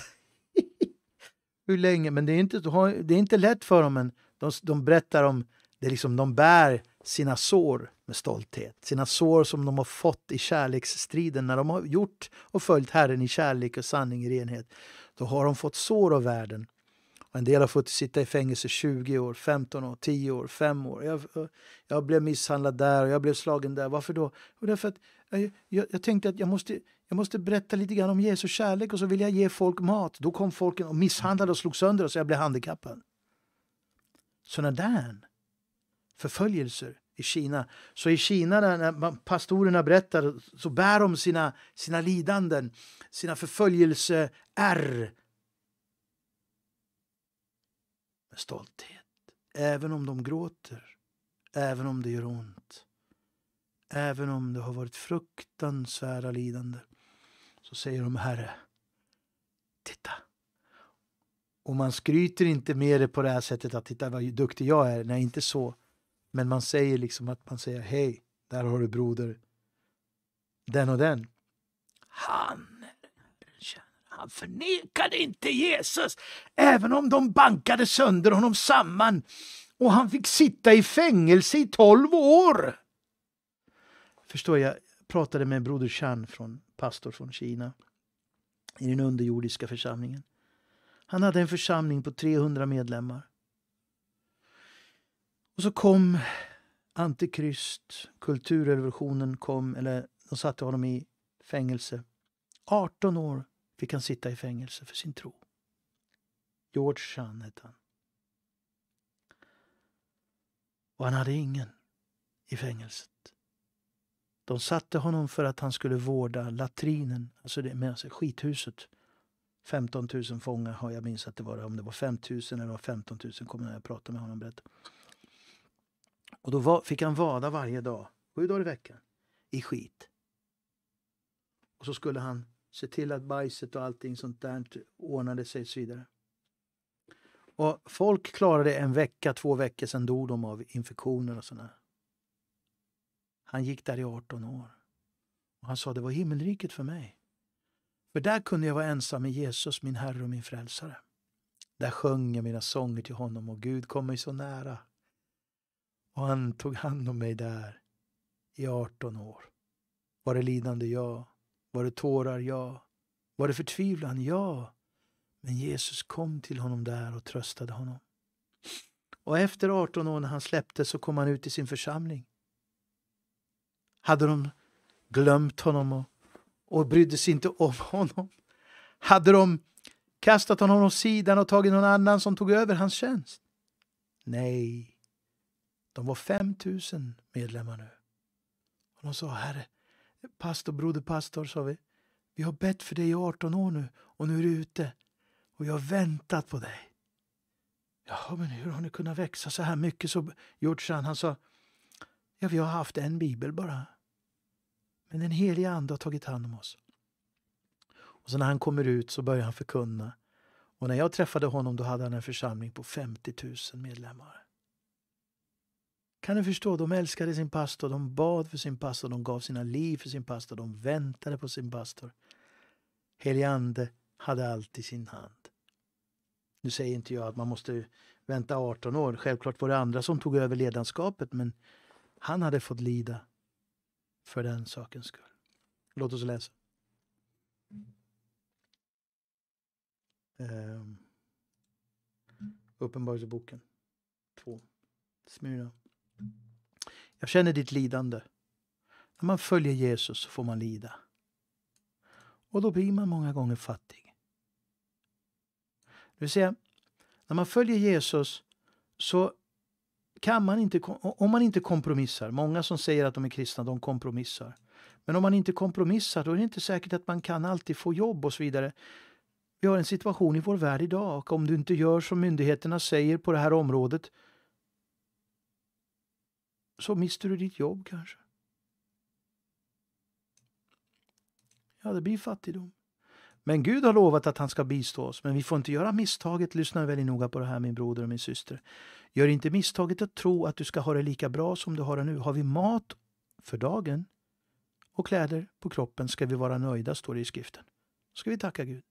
hur länge, men det är inte, det är inte lätt för dem. Men de, de berättar om, det liksom, de bär sina sår med stolthet. Sina sår som de har fått i kärleksstriden när de har gjort och följt Herren i kärlek och sanning i renhet. Då har de fått sår av världen. Och en del har fått sitta i fängelse 20 år, 15 år, 10 år, 5 år. Jag, jag blev misshandlad där och jag blev slagen där. Varför då? Och därför att jag, jag, jag tänkte att jag måste, jag måste berätta lite grann om Jesu kärlek och så vill jag ge folk mat. Då kom folk och misshandlade och slog sönder och så jag blev handikappad. Sådana där förföljelser i Kina. Så i Kina, när pastorerna berättar, så bär de sina, sina lidanden, sina förföljelseärr med stolthet. Även om de gråter, även om det gör ont, även om det har varit fruktansvärda lidande, så säger de Herre, titta. Och man skryter inte med det på det här sättet att titta vad duktig jag är. Nej, inte så. Men man säger liksom att man säger hej, där har du broder. Den och den. Han, han förnekade inte Jesus, även om de bankade sönder honom samman och han fick sitta i fängelse i tolv år. Förstår jag, pratade med broder Chan, från, pastor från Kina i den underjordiska församlingen. Han hade en församling på 300 medlemmar. Och så kom Antikrist, kulturrevolutionen kom, eller de satte honom i fängelse. 18 år fick han sitta i fängelse för sin tro. George Chan hette han. Och han hade ingen i fängelset. De satte honom för att han skulle vårda latrinen, alltså det med sig alltså skithuset. 15 000 fångar har jag minns att det var, om det var 5 000 eller 15 000 kommer jag att prata med honom och berätta. Och då fick han vada varje dag, sju dagar i veckan, i skit. Och så skulle han se till att bajset och allting sånt där ordnade sig och så vidare. Och folk klarade en vecka, två veckor, sen dog de av infektioner och sådär. Han gick där i 18 år. Och han sa det var himmelriket för mig. För där kunde jag vara ensam med Jesus, min Herre och min Frälsare. Där sjöng jag mina sånger till honom och Gud kom mig så nära. Och han tog hand om mig där i 18 år. Var det lidande? Ja. Var det tårar? Ja. Var det förtvivlan? Ja. Men Jesus kom till honom där och tröstade honom. Och efter 18 år när han släppte så kom han ut i sin församling. Hade de glömt honom och, och brydde sig inte om honom? Hade de kastat honom åt sidan och tagit någon annan som tog över hans tjänst? Nej, de var 5000 medlemmar nu. Och de sa, Herre, pastor, broder, pastor, sa vi. Vi har bett för dig i 18 år nu och nu är du ute. Och jag har väntat på dig. Ja, men hur har ni kunnat växa så här mycket? Så George han sa, ja, vi har haft en bibel bara. Men den heliga ande har tagit hand om oss. Och så när han kommer ut så börjar han förkunna. Och när jag träffade honom då hade han en församling på 50 000 medlemmar. Kan du förstå? De älskade sin pastor, de bad för sin pastor, de gav sina liv för sin pastor, de väntade på sin pastor. Helige hade allt i sin hand. Nu säger inte jag att man måste vänta 18 år. Självklart var det andra som tog över ledarskapet, men han hade fått lida för den sakens skull. Låt oss läsa. Um, Uppenbarelseboken 2. Smyrna. Jag känner ditt lidande. När man följer Jesus så får man lida. Och då blir man många gånger fattig. Det vill säga, när man följer Jesus så kan man inte, om man inte kompromissar, många som säger att de är kristna, de kompromissar. Men om man inte kompromissar då är det inte säkert att man kan alltid få jobb och så vidare. Vi har en situation i vår värld idag och om du inte gör som myndigheterna säger på det här området så mister du ditt jobb kanske. Ja, det blir fattigdom. Men Gud har lovat att han ska bistå oss, men vi får inte göra misstaget, lyssna väldigt noga på det här min broder och min syster. Gör inte misstaget att tro att du ska ha det lika bra som du har det nu. Har vi mat för dagen och kläder på kroppen ska vi vara nöjda, står det i skriften. ska vi tacka Gud.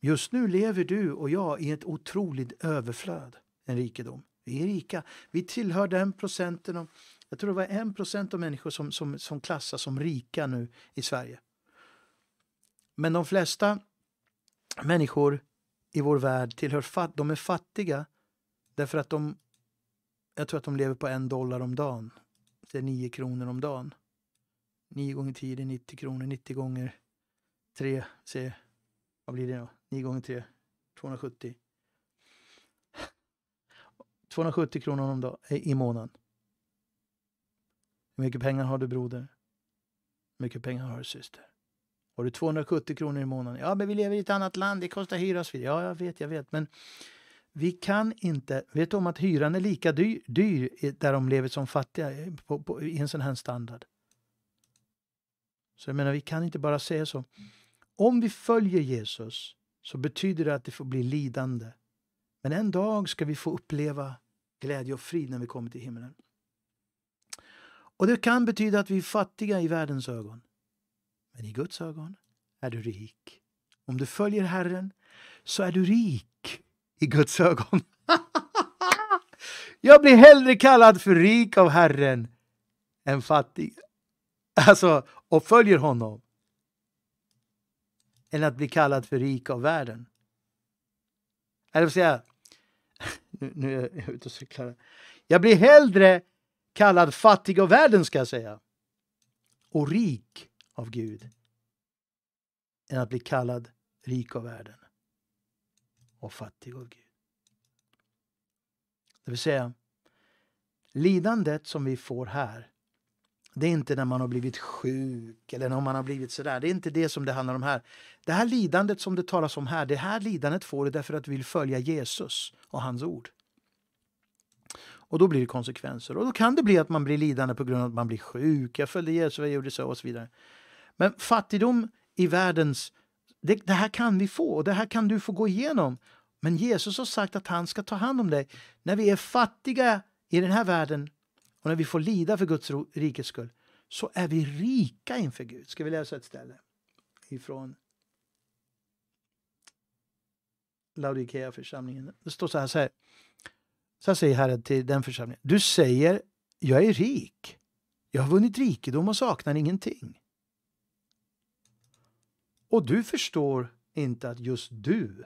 Just nu lever du och jag i ett otroligt överflöd, en rikedom. Vi är rika. Vi tillhör den procenten, av, jag tror det var en procent av människor som, som, som klassas som rika nu i Sverige. Men de flesta människor i vår värld tillhör fatt, de är fattiga därför att de, jag tror att de lever på en dollar om dagen. Det är nio kronor om dagen. Nio gånger tio är 90 kronor, 90 gånger tre, se, vad blir det då? Nio gånger tre, 270. 270 kronor om dag, i månaden. Hur mycket pengar har du broder? Hur mycket pengar har du syster? Har du 270 kronor i månaden? Ja, men vi lever i ett annat land, det kostar hyra och så vidare. Ja, jag vet, jag vet, men vi kan inte, vet du om att hyran är lika dyr, dyr där de lever som fattiga på, på, i en sån här standard? Så jag menar, vi kan inte bara säga så. Om vi följer Jesus så betyder det att det får bli lidande. Men en dag ska vi få uppleva glädje och frid när vi kommer till himlen. Och det kan betyda att vi är fattiga i världens ögon. Men i Guds ögon är du rik. Om du följer Herren så är du rik i Guds ögon. Jag blir hellre kallad för rik av Herren än fattig. Alltså, och följer honom. Än att bli kallad för rik av världen. Eller vad säger jag? nu, nu är jag ute och cyklar. Jag blir hellre kallad fattig av världen ska jag säga och rik av Gud än att bli kallad rik av världen och fattig av Gud. Det vill säga, lidandet som vi får här det är inte när man har blivit sjuk eller när man har blivit sådär. Det är inte det som det handlar om här. Det här lidandet som det talas om här, det här lidandet får du därför att du vill följa Jesus och hans ord. Och då blir det konsekvenser. Och då kan det bli att man blir lidande på grund av att man blir sjuk. Jag följde Jesus, jag gjorde så och så vidare. Men fattigdom i världens... Det, det här kan vi få och det här kan du få gå igenom. Men Jesus har sagt att han ska ta hand om dig. När vi är fattiga i den här världen och när vi får lida för Guds rikes skull så är vi rika inför Gud. Ska vi läsa ett ställe ifrån Laodikea-församlingen. Det står så här, så här. Så här säger Herren till den församlingen. Du säger, jag är rik. Jag har vunnit rikedom och saknar ingenting. Och du förstår inte att just du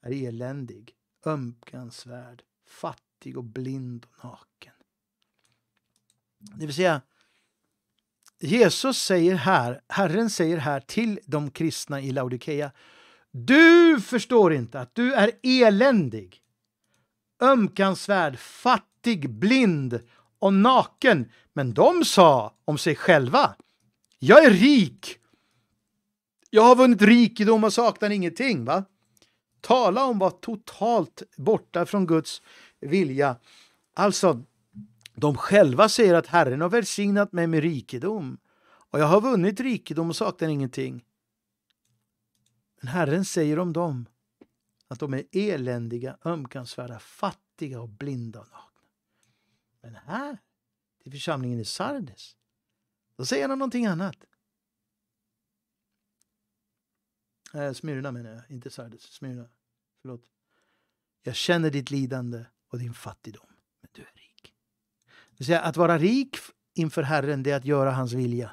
är eländig, ömkansvärd, fattig och blind och naken. Det vill säga, Jesus säger här, Herren säger här till de kristna i Laodikeia, du förstår inte att du är eländig, ömkansvärd, fattig, blind och naken. Men de sa om sig själva, jag är rik. Jag har vunnit rikedom och saknar ingenting. Va? Tala om att vara totalt borta från Guds vilja. Alltså, de själva säger att Herren har välsignat mig med rikedom och jag har vunnit rikedom och saknar ingenting. Men Herren säger om dem att de är eländiga, ömkansvärda, fattiga och blinda och nakna. Men här, till församlingen i Sardes, då säger han någonting annat. Eh, Smyrna menar jag, inte Sardes. Smyrna. Förlåt. Jag känner ditt lidande och din fattigdom säga, att vara rik inför Herren, det är att göra hans vilja.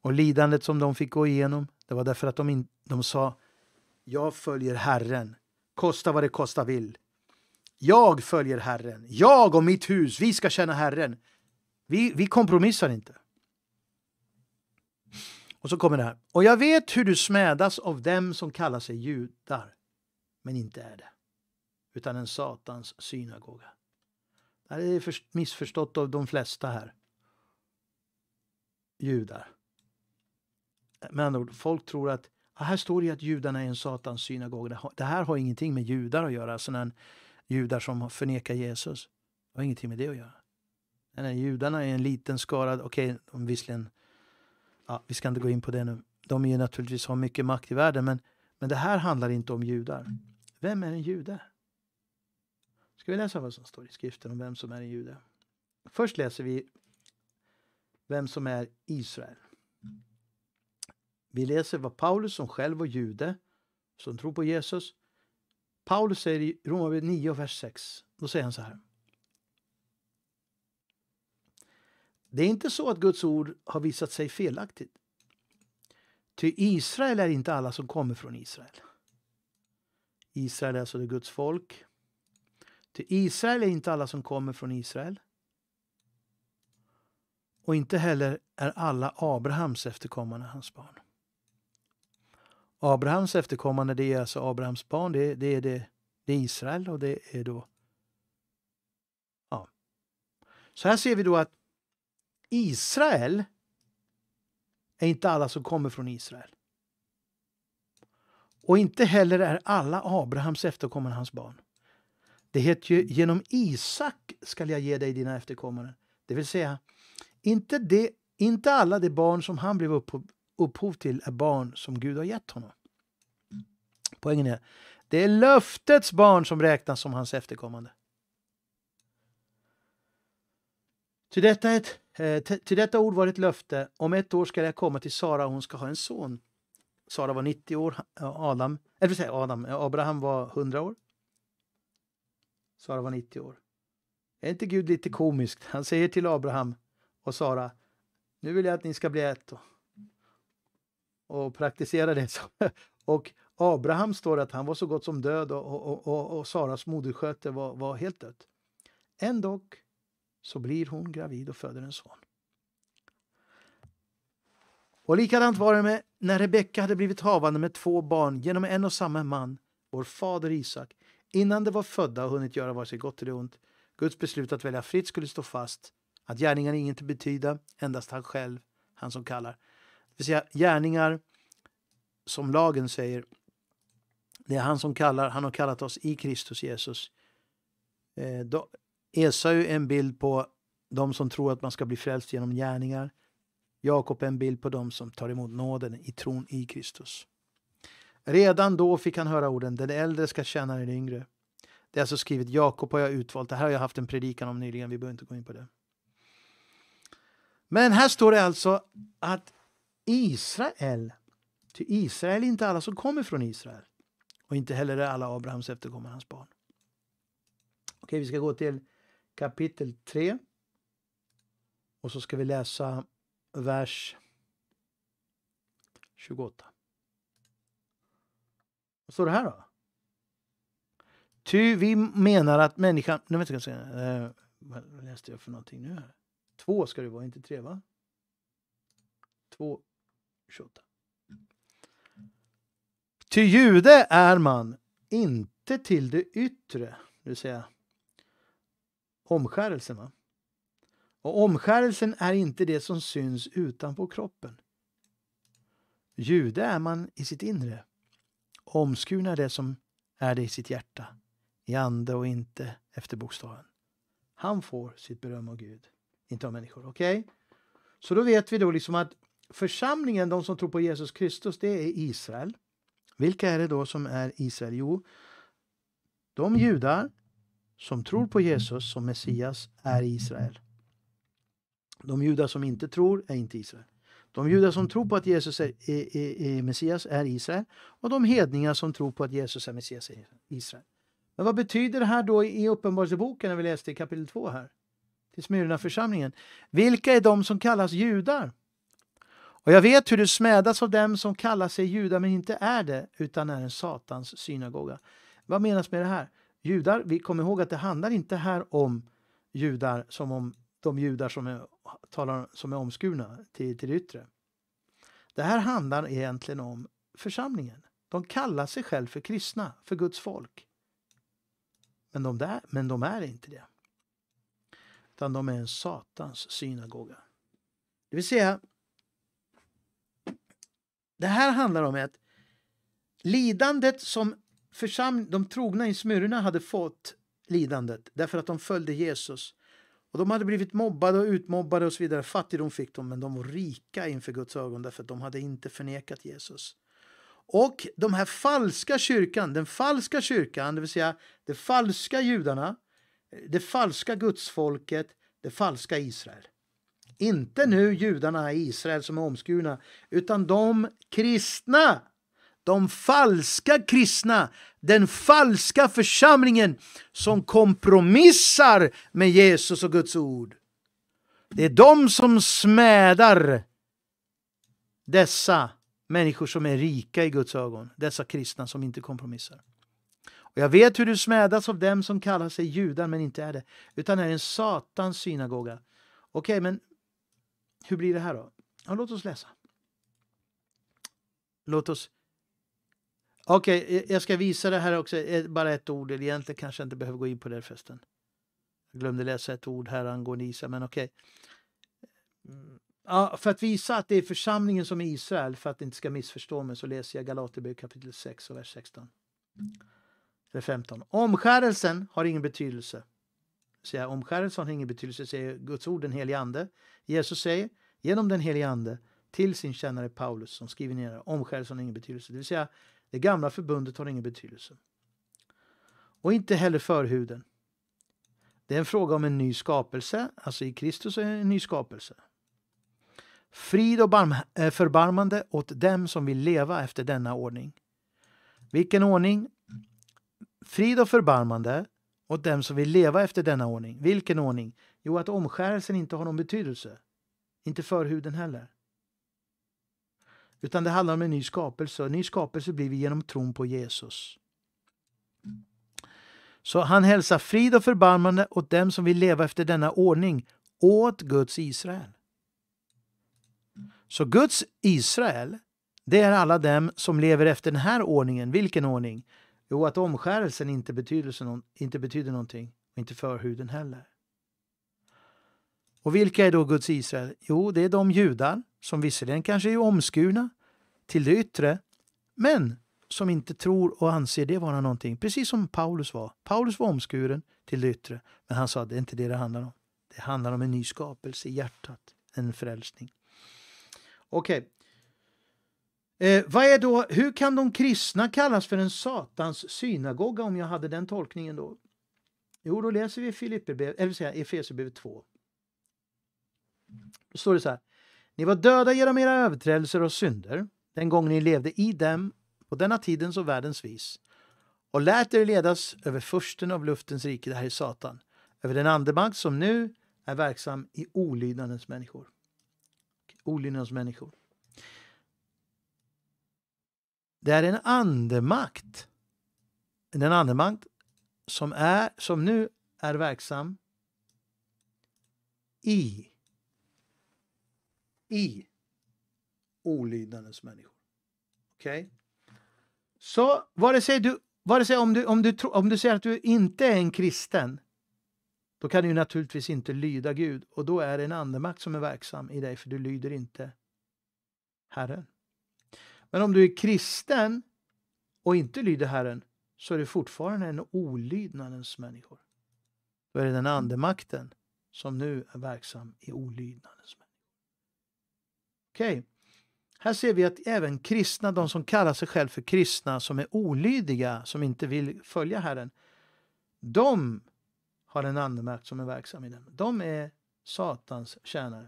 Och lidandet som de fick gå igenom, det var därför att de, in, de sa Jag följer Herren, kosta vad det kosta vill. Jag följer Herren. Jag och mitt hus, vi ska känna Herren. Vi, vi kompromissar inte. Och så kommer det här. Och jag vet hur du smädas av dem som kallar sig judar, men inte är det, utan en Satans synagoga. Det är missförstått av de flesta här. Judar. Med andra ord, folk tror att här står det att judarna är en satans synagoga. Det här har ingenting med judar att göra, sådana judar som förnekar Jesus. Det har ingenting med det att göra. Nej, judarna är en liten skara, okej, okay, de visserligen, ja, vi ska inte gå in på det nu. De är naturligtvis har mycket makt i världen, men, men det här handlar inte om judar. Vem är en jude? Ska vi läsa vad som står i skriften om vem som är en jude? Först läser vi vem som är Israel. Vi läser vad Paulus som själv var jude, som tror på Jesus. Paulus säger i Romarbrevet 9, vers 6. Då säger han så här. Det är inte så att Guds ord har visat sig felaktigt. Ty Israel är inte alla som kommer från Israel. Israel är alltså det Guds folk. Till Israel är inte alla som kommer från Israel. Och inte heller är alla Abrahams efterkommande hans barn. Abrahams efterkommande, det är alltså Abrahams barn, det, det, är, det, det är Israel och det är då... Ja. Så här ser vi då att Israel är inte alla som kommer från Israel. Och inte heller är alla Abrahams efterkommande hans barn. Det heter ju genom Isak skall jag ge dig dina efterkommande. Det vill säga, inte, det, inte alla de barn som han blev upphov, upphov till är barn som Gud har gett honom. Poängen är, det är löftets barn som räknas som hans efterkommande. Till detta, ett, eh, till detta ord var ett löfte. Om ett år ska jag komma till Sara och hon ska ha en son. Sara var 90 år, Adam, eller säga Adam, Abraham var 100 år. Sara var 90 år. Är inte Gud lite komisk? Han säger till Abraham och Sara, nu vill jag att ni ska bli ett och, och praktisera det. och Abraham står att han var så gott som död och, och, och, och Saras modersköte var, var helt död. Ändock så blir hon gravid och föder en son. Och likadant var det med när Rebecka hade blivit havande med två barn genom en och samma man, vår fader Isak innan de var födda och hunnit göra vare sig gott eller ont. Guds beslut att välja fritt skulle stå fast, att gärningar inget betyda, endast han själv, han som kallar. Det vill säga gärningar, som lagen säger, det är han som kallar, han har kallat oss i Kristus Jesus. Eh, då, Esau är en bild på de som tror att man ska bli frälst genom gärningar. Jakob är en bild på de som tar emot nåden i tron i Kristus. Redan då fick han höra orden den äldre ska tjäna den yngre. Det är alltså skrivet Jakob har jag utvalt. Det här har jag haft en predikan om nyligen. Vi behöver inte gå in på det. Men här står det alltså att Israel, ty Israel är inte alla som kommer från Israel och inte heller är alla Abrahams efterkommande hans barn. Okej, vi ska gå till kapitel 3 och så ska vi läsa vers 28. Vad står det här då? Ty vi menar att människan... Nej, vänta, jag säga. Eh, vad läste jag för någonting nu? Här? Två ska det vara, inte tre va? Två, 28. Ty jude är man, inte till det yttre, det vill säga omskärelsen. Va? Och omskärelsen är inte det som syns utanpå kroppen. Jude är man i sitt inre omskurna det som är det i sitt hjärta, i ande och inte efter bokstaven. Han får sitt beröm av Gud, inte av människor. Okej? Okay? Så då vet vi då liksom att församlingen, de som tror på Jesus Kristus, det är Israel. Vilka är det då som är Israel? Jo, de judar som tror på Jesus som Messias är Israel. De judar som inte tror är inte Israel. De judar som tror på att Jesus är, är, är, är, Messias är Israel och de hedningar som tror på att Jesus är Messias är Israel. Men vad betyder det här då i Uppenbarelseboken när vi läste i kapitel 2 här? Till Smyrna församlingen. Vilka är de som kallas judar? Och jag vet hur du smädas av dem som kallar sig judar men inte är det utan är en Satans synagoga. Vad menas med det här? Judar, vi kommer ihåg att det handlar inte här om judar som om de judar som är, som är omskurna till, till det yttre. Det här handlar egentligen om församlingen. De kallar sig själva för kristna, för Guds folk. Men de, där, men de är inte det. Utan de är en Satans synagoga. Det vill säga, det här handlar om att lidandet som församling, de trogna i Smyrna hade fått lidandet därför att de följde Jesus och de hade blivit mobbade och utmobbade och så vidare. Fattigdom fick de, men de var rika inför Guds ögon därför att de hade inte förnekat Jesus. Och de här falska kyrkan, den falska kyrkan, det vill säga de falska judarna, det falska gudsfolket, det falska Israel. Inte nu judarna i Israel som är omskurna, utan de kristna de falska kristna, den falska församlingen som kompromissar med Jesus och Guds ord. Det är de som smädar dessa människor som är rika i Guds ögon, dessa kristna som inte kompromissar. Och jag vet hur du smädas av dem som kallar sig judar men inte är det, utan är en satans synagoga. Okej, okay, men hur blir det här då? Ja, låt oss läsa. Låt oss Okej, okay, eh, jag ska visa det här också. Eh, bara ett ord. Egentligen kanske jag inte behöver gå in på det förresten. Jag glömde läsa ett ord här angående Israel, men okej. Okay. Mm, ja, för att visa att det är församlingen som är Israel, för att det inte ska missförstå mig, så läser jag Galaterbrevet kapitel 6 och vers 16. Eller 15. Omskärelsen har ingen betydelse. Säger jag, omskärelsen har ingen betydelse, säger Guds ord, den helige Ande. Jesus säger genom den helige Ande till sin tjänare Paulus som skriver ner omskärelsen har ingen betydelse. Det vill säga det gamla förbundet har ingen betydelse. Och inte heller förhuden. Det är en fråga om en ny skapelse, alltså i Kristus är en ny skapelse. Frid och eh, förbarmande åt dem som vill leva efter denna ordning. Vilken ordning? Frid och förbarmande åt dem som vill leva efter denna ordning. Vilken ordning? Jo, att omskärelsen inte har någon betydelse. Inte förhuden heller. Utan det handlar om en ny skapelse. En ny skapelse blir vi genom tron på Jesus. Så han hälsar frid och förbarmande åt dem som vill leva efter denna ordning, åt Guds Israel. Så Guds Israel, det är alla dem som lever efter den här ordningen. Vilken ordning? Jo, att omskärelsen inte betyder, inte betyder någonting, inte förhuden heller. Och vilka är då Guds Israel? Jo, det är de judar som visserligen kanske är omskurna till det yttre, men som inte tror och anser det vara någonting. Precis som Paulus var. Paulus var omskuren till det yttre, men han sa att det är inte det det handlar om. Det handlar om en ny skapelse i hjärtat, en frälsning. Okej. Okay. Eh, hur kan de kristna kallas för en satans synagoga om jag hade den tolkningen då? Jo, då läser vi Efesierbrevet 2. Då står det så här. Ni var döda genom era överträdelser och synder, den gång ni levde i dem på denna tidens och världens vis och lät er ledas över försten av luftens rike, det här är Satan, över den andemakt som nu är verksam i olydnadens människor. Olydnadens människor. Det är en andemakt, den andemakt som, är, som nu är verksam i i olydnadens människor. Okej? Okay? Så vare sig, du, vare sig om, du, om, du, om du säger att du inte är en kristen då kan du naturligtvis inte lyda Gud och då är det en andemakt som är verksam i dig för du lyder inte Herren. Men om du är kristen och inte lyder Herren så är du fortfarande en olydnadens människor. Då är det den andemakten som nu är verksam i olydnadens människor. Okej. Okay. Här ser vi att även kristna, de som kallar sig själv för kristna, som är olydiga, som inte vill följa Herren, de har en andemakt som är verksam i dem. De är Satans tjänare.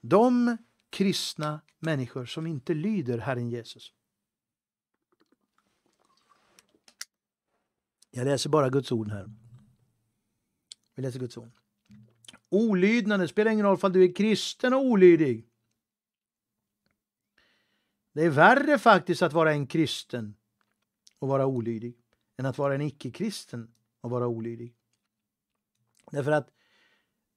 De kristna människor som inte lyder Herren Jesus. Jag läser bara Guds ord här. Vi läser Guds ord. Olydnad, det spelar ingen roll om du är kristen och olydig. Det är värre faktiskt att vara en kristen och vara olydig än att vara en icke-kristen och vara olydig. Därför att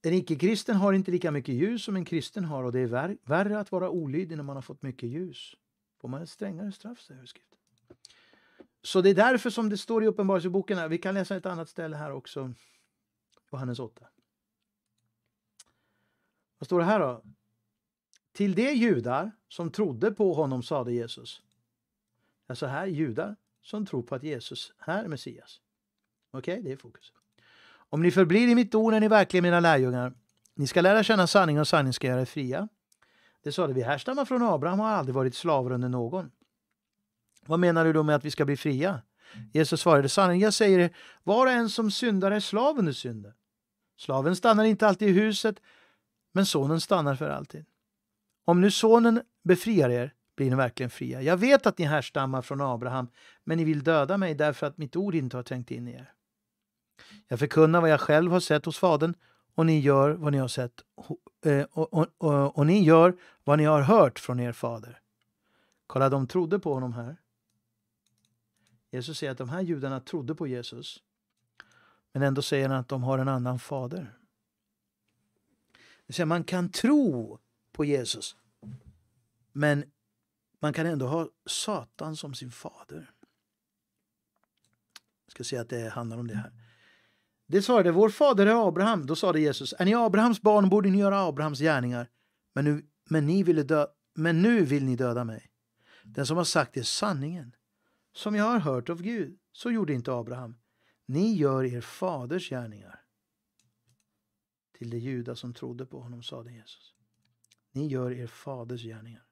en icke-kristen har inte lika mycket ljus som en kristen har och det är värre att vara olydig när man har fått mycket ljus. Får man ett strängare straff, säger skriften. Så det är därför som det står i Uppenbarelseboken, vi kan läsa ett annat ställe här också, Johannes 8. Vad står det här då? Till de judar som trodde på honom sade Jesus. Alltså här judar som tror på att Jesus är Messias. Okej, okay, det är fokus. Om ni förblir i mitt ord är ni verkligen mina lärjungar. Ni ska lära känna sanningen och sanningen ska göra er fria. Det sade vi härstammar från Abraham och har aldrig varit slavar under någon. Vad menar du då med att vi ska bli fria? Jesus svarade sanningen, jag säger er, var och en som syndar är slav under synden. Slaven stannar inte alltid i huset, men sonen stannar för alltid. Om nu sonen befriar er blir ni verkligen fria. Jag vet att ni härstammar från Abraham, men ni vill döda mig därför att mitt ord inte har trängt in i er. Jag förkunnar vad jag själv har sett hos Fadern och ni gör vad ni har sett eh, och, och, och, och ni gör vad ni har hört från er fader. Kolla, de trodde på honom här. Jesus säger att de här judarna trodde på Jesus. Men ändå säger han att de har en annan fader. Det säga, man kan tro på Jesus. Men man kan ändå ha Satan som sin fader. Jag ska säga att det handlar om det här. Det svarade vår fader är Abraham. Då sade Jesus, är ni Abrahams barn borde ni göra Abrahams gärningar. Men nu, men, ni ville dö men nu vill ni döda mig. Den som har sagt det är sanningen. Som jag har hört av Gud, så gjorde inte Abraham. Ni gör er faders gärningar. Till de judar som trodde på honom sade Jesus. Ni gör er faders gärningar.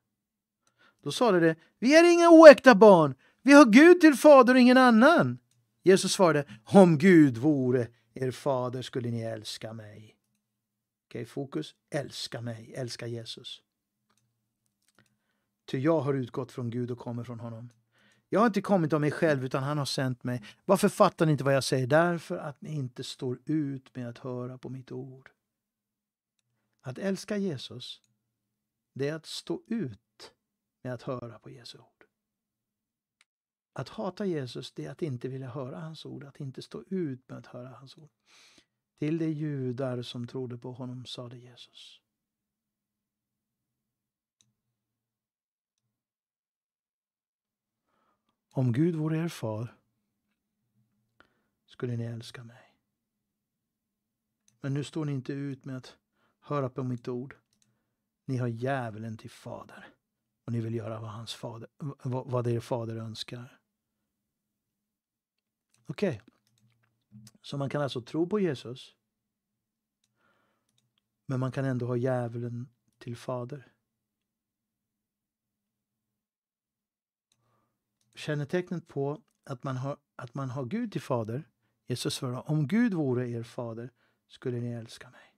Då sade de, vi är inga oäkta barn, vi har Gud till fader och ingen annan. Jesus svarade, om Gud vore er fader skulle ni älska mig. Okej, okay, fokus, älska mig, älska Jesus. Ty jag har utgått från Gud och kommer från honom. Jag har inte kommit av mig själv utan han har sänt mig. Varför fattar ni inte vad jag säger? Därför att ni inte står ut med att höra på mitt ord. Att älska Jesus det är att stå ut med att höra på Jesu ord. Att hata Jesus, det är att inte vilja höra hans ord, att inte stå ut med att höra hans ord. Till de judar som trodde på honom sade Jesus. Om Gud vore er far skulle ni älska mig. Men nu står ni inte ut med att höra på mitt ord. Ni har djävulen till fader och ni vill göra vad, hans fader, vad er fader önskar. Okej. Okay. Så man kan alltså tro på Jesus. Men man kan ändå ha djävulen till fader. Kännetecknet på att man har, att man har Gud till fader. Jesus svarar om Gud vore er fader skulle ni älska mig.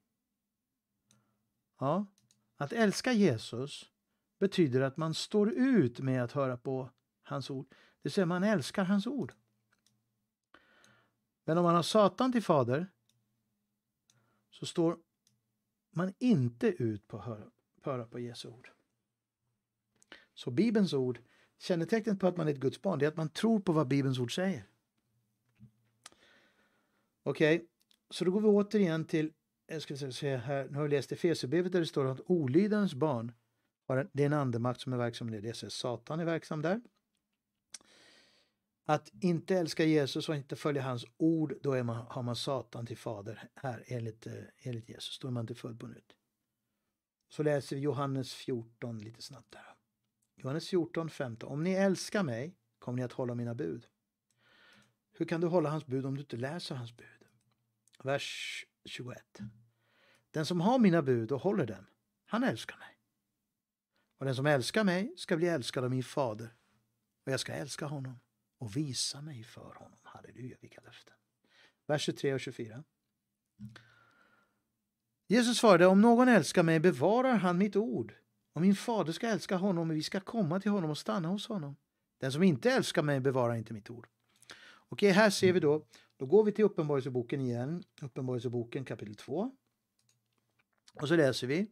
Ja, att älska Jesus betyder att man står ut med att höra på hans ord. Det vill säga man älskar hans ord. Men om man har Satan till fader så står man inte ut på att höra, höra på Jesu ord. Så Bibelns ord, kännetecknet på att man är ett Guds barn, det är att man tror på vad Bibelns ord säger. Okej, okay, så då går vi återigen till jag ska säga här, nu har jag läst Efesierbrevet där det står att olydandens barn, det är en andemakt som är verksam i det, så Satan är verksam där. Att inte älska Jesus och inte följa hans ord, då är man, har man Satan till fader här enligt, eh, enligt Jesus, då är man inte född på nytt. Så läser vi Johannes 14 lite snabbt där. Johannes 14, 15. Om ni älskar mig kommer ni att hålla mina bud. Hur kan du hålla hans bud om du inte läser hans bud? Vers 21. Den som har mina bud och håller dem, han älskar mig. Och den som älskar mig ska bli älskad av min fader. Och jag ska älska honom och visa mig för honom. Halleluja, vilka löften. Vers 23 och 24. Jesus svarade, om någon älskar mig bevarar han mitt ord. Och min fader ska älska honom och vi ska komma till honom och stanna hos honom. Den som inte älskar mig bevarar inte mitt ord. Okej, här ser vi då då går vi till Uppenbarelseboken igen, Uppenbarelseboken kapitel 2. Och så läser vi.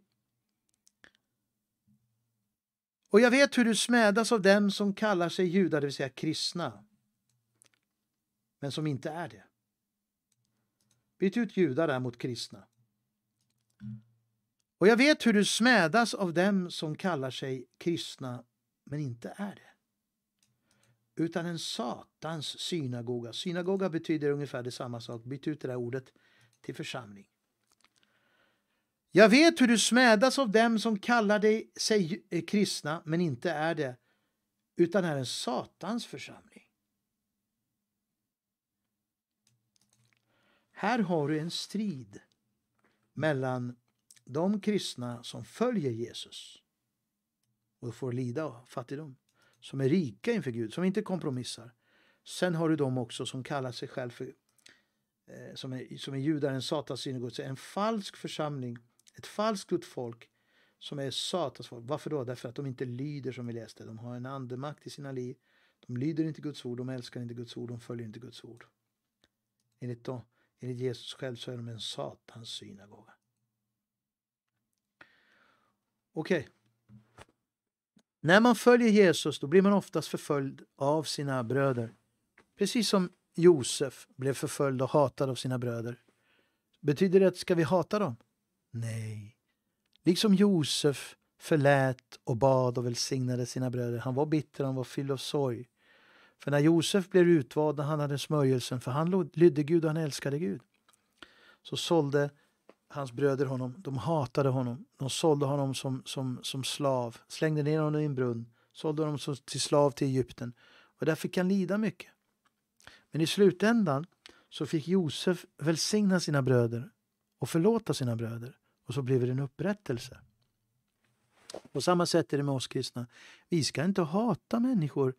Och jag vet hur du smädas av dem som kallar sig judar, det vill säga kristna, men som inte är det. Byt ut judar där mot kristna. Och jag vet hur du smädas av dem som kallar sig kristna, men inte är det utan en satans synagoga. Synagoga betyder ungefär detsamma sak. Byt ut det där ordet till församling. Jag vet hur du smädas av dem som kallar dig, sig eh, kristna men inte är det, utan är en satans församling. Här har du en strid mellan de kristna som följer Jesus och får lida av fattigdom som är rika inför Gud, som inte kompromissar. Sen har du de också som kallar sig själv för, eh, som, är, som är judarens Satans synagoga, en falsk församling, ett falskt Guds folk som är Satans folk. Varför då? Därför att de inte lyder som vi läste. De har en andemakt i sina liv. De lyder inte Guds ord, de älskar inte Guds ord, de följer inte Guds ord. Enligt, dem, enligt Jesus själv så är de en Satans synagoga. Okej, okay. När man följer Jesus då blir man oftast förföljd av sina bröder. Precis som Josef blev förföljd och hatad av sina bröder. Betyder det att ska vi hata dem? Nej. Liksom Josef förlät och bad och välsignade sina bröder. Han var bitter, han var fylld av sorg. För när Josef blev utvald, när han hade smörjelsen, för han lydde Gud och han älskade Gud, så sålde hans bröder honom. De hatade honom. De sålde honom som, som, som slav, slängde ner honom i en brunn, sålde honom som, till slav till Egypten. Och där fick han lida mycket. Men i slutändan så fick Josef välsigna sina bröder och förlåta sina bröder. Och så blev det en upprättelse. På samma sätt är det med oss kristna. Vi ska inte hata människor,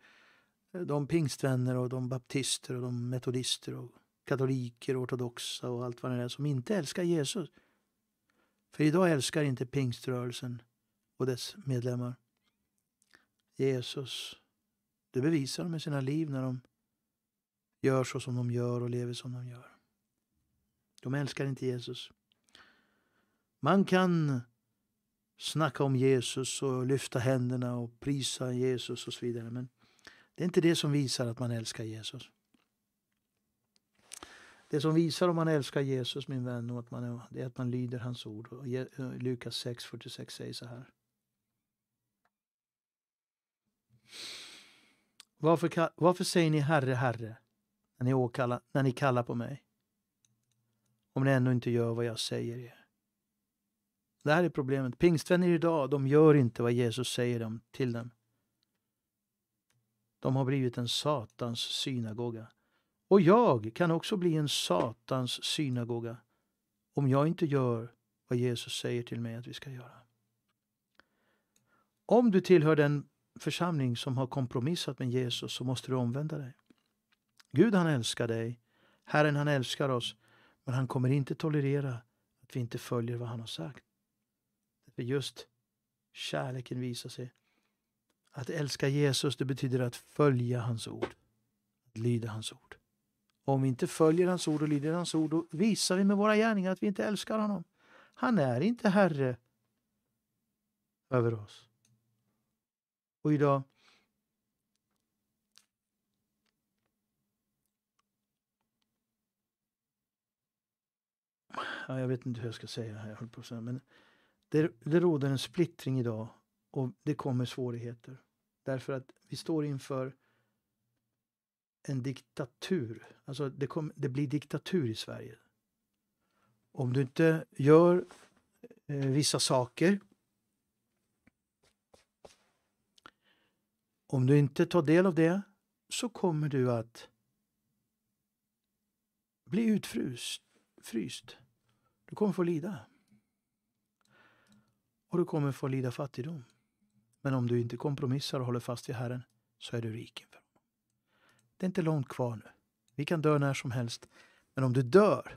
de pingstvänner och de baptister och de metodister och katoliker, ortodoxa och allt vad det är som inte älskar Jesus. För idag älskar inte pingströrelsen och dess medlemmar Jesus. Det bevisar de i sina liv när de gör så som de gör och lever som de gör. De älskar inte Jesus. Man kan snacka om Jesus och lyfta händerna och prisa Jesus och så vidare. Men det är inte det som visar att man älskar Jesus. Det som visar om man älskar Jesus, min vän, och att man är, det är att man lyder hans ord. Och eh, Lukas 6.46 säger så här. Varför, varför säger ni Herre, Herre, när ni, åkallar, när ni kallar på mig? Om ni ändå inte gör vad jag säger er. Det här är problemet. Pingstvänner idag, de gör inte vad Jesus säger dem, till dem. De har blivit en Satans synagoga. Och jag kan också bli en Satans synagoga om jag inte gör vad Jesus säger till mig att vi ska göra. Om du tillhör den församling som har kompromissat med Jesus så måste du omvända dig. Gud han älskar dig, Herren han älskar oss, men han kommer inte tolerera att vi inte följer vad han har sagt. För just kärleken visar sig. Att älska Jesus det betyder att följa hans ord, att lyda hans ord. Om vi inte följer hans ord och lyder hans ord, då visar vi med våra gärningar att vi inte älskar honom. Han är inte herre över oss. Och idag ja, jag vet inte hur jag ska säga det här, jag höll på att säga, men det, det råder en splittring idag och det kommer svårigheter. Därför att vi står inför en diktatur. Alltså det, kom, det blir diktatur i Sverige. Om du inte gör eh, vissa saker Om du inte tar del av det så kommer du att bli utfryst. Fryst. Du kommer få lida. Och du kommer få lida fattigdom. Men om du inte kompromissar och håller fast vid Herren så är du riken det är inte långt kvar nu. Vi kan dö när som helst. Men om du dör.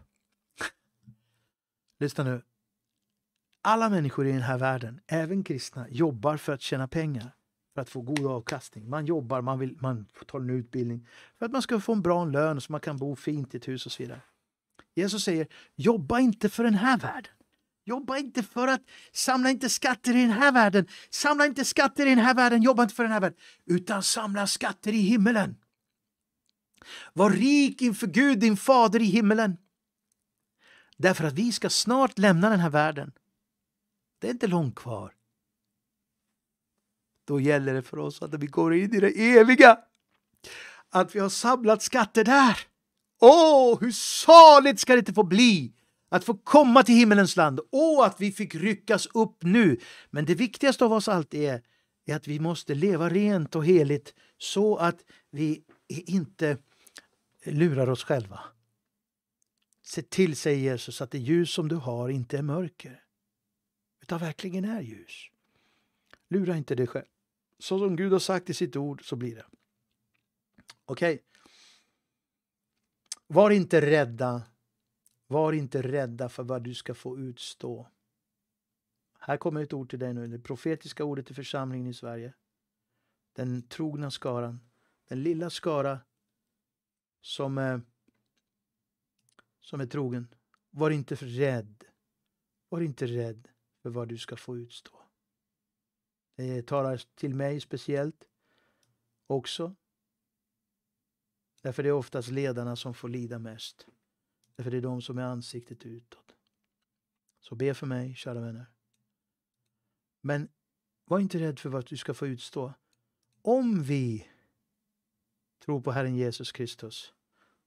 Lyssna nu. Alla människor i den här världen, även kristna, jobbar för att tjäna pengar. För att få god avkastning. Man jobbar, man, vill, man tar en utbildning. För att man ska få en bra lön så man kan bo fint i ett hus och så vidare. Jesus säger, jobba inte för den här världen. Jobba inte för att samla inte skatter i den här världen. Samla inte skatter i den här världen, jobba inte för den här världen. Utan samla skatter i himmelen. Var rik inför Gud, din fader i himmelen. Därför att vi ska snart lämna den här världen. Det är inte långt kvar. Då gäller det för oss att vi går in i det eviga. Att vi har samlat skatter där. Åh, hur saligt ska det inte få bli att få komma till himmelens land. Åh, att vi fick ryckas upp nu. Men det viktigaste av oss allt är, är att vi måste leva rent och heligt så att vi inte lurar oss själva. Se till, säger Jesus, att det ljus som du har inte är mörker utan verkligen är ljus. Lura inte dig själv. Så som Gud har sagt i sitt ord så blir det. Okej. Okay. Var inte rädda. Var inte rädda för vad du ska få utstå. Här kommer ett ord till dig nu, det profetiska ordet till församlingen i Sverige. Den trogna skaran, den lilla skara som, som är trogen. Var inte rädd. Var inte rädd för vad du ska få utstå. Det talar till mig speciellt också. Därför det är oftast ledarna som får lida mest. Därför det är de som är ansiktet utåt. Så be för mig, kära vänner. Men var inte rädd för vad du ska få utstå. Om vi tro på Herren Jesus Kristus.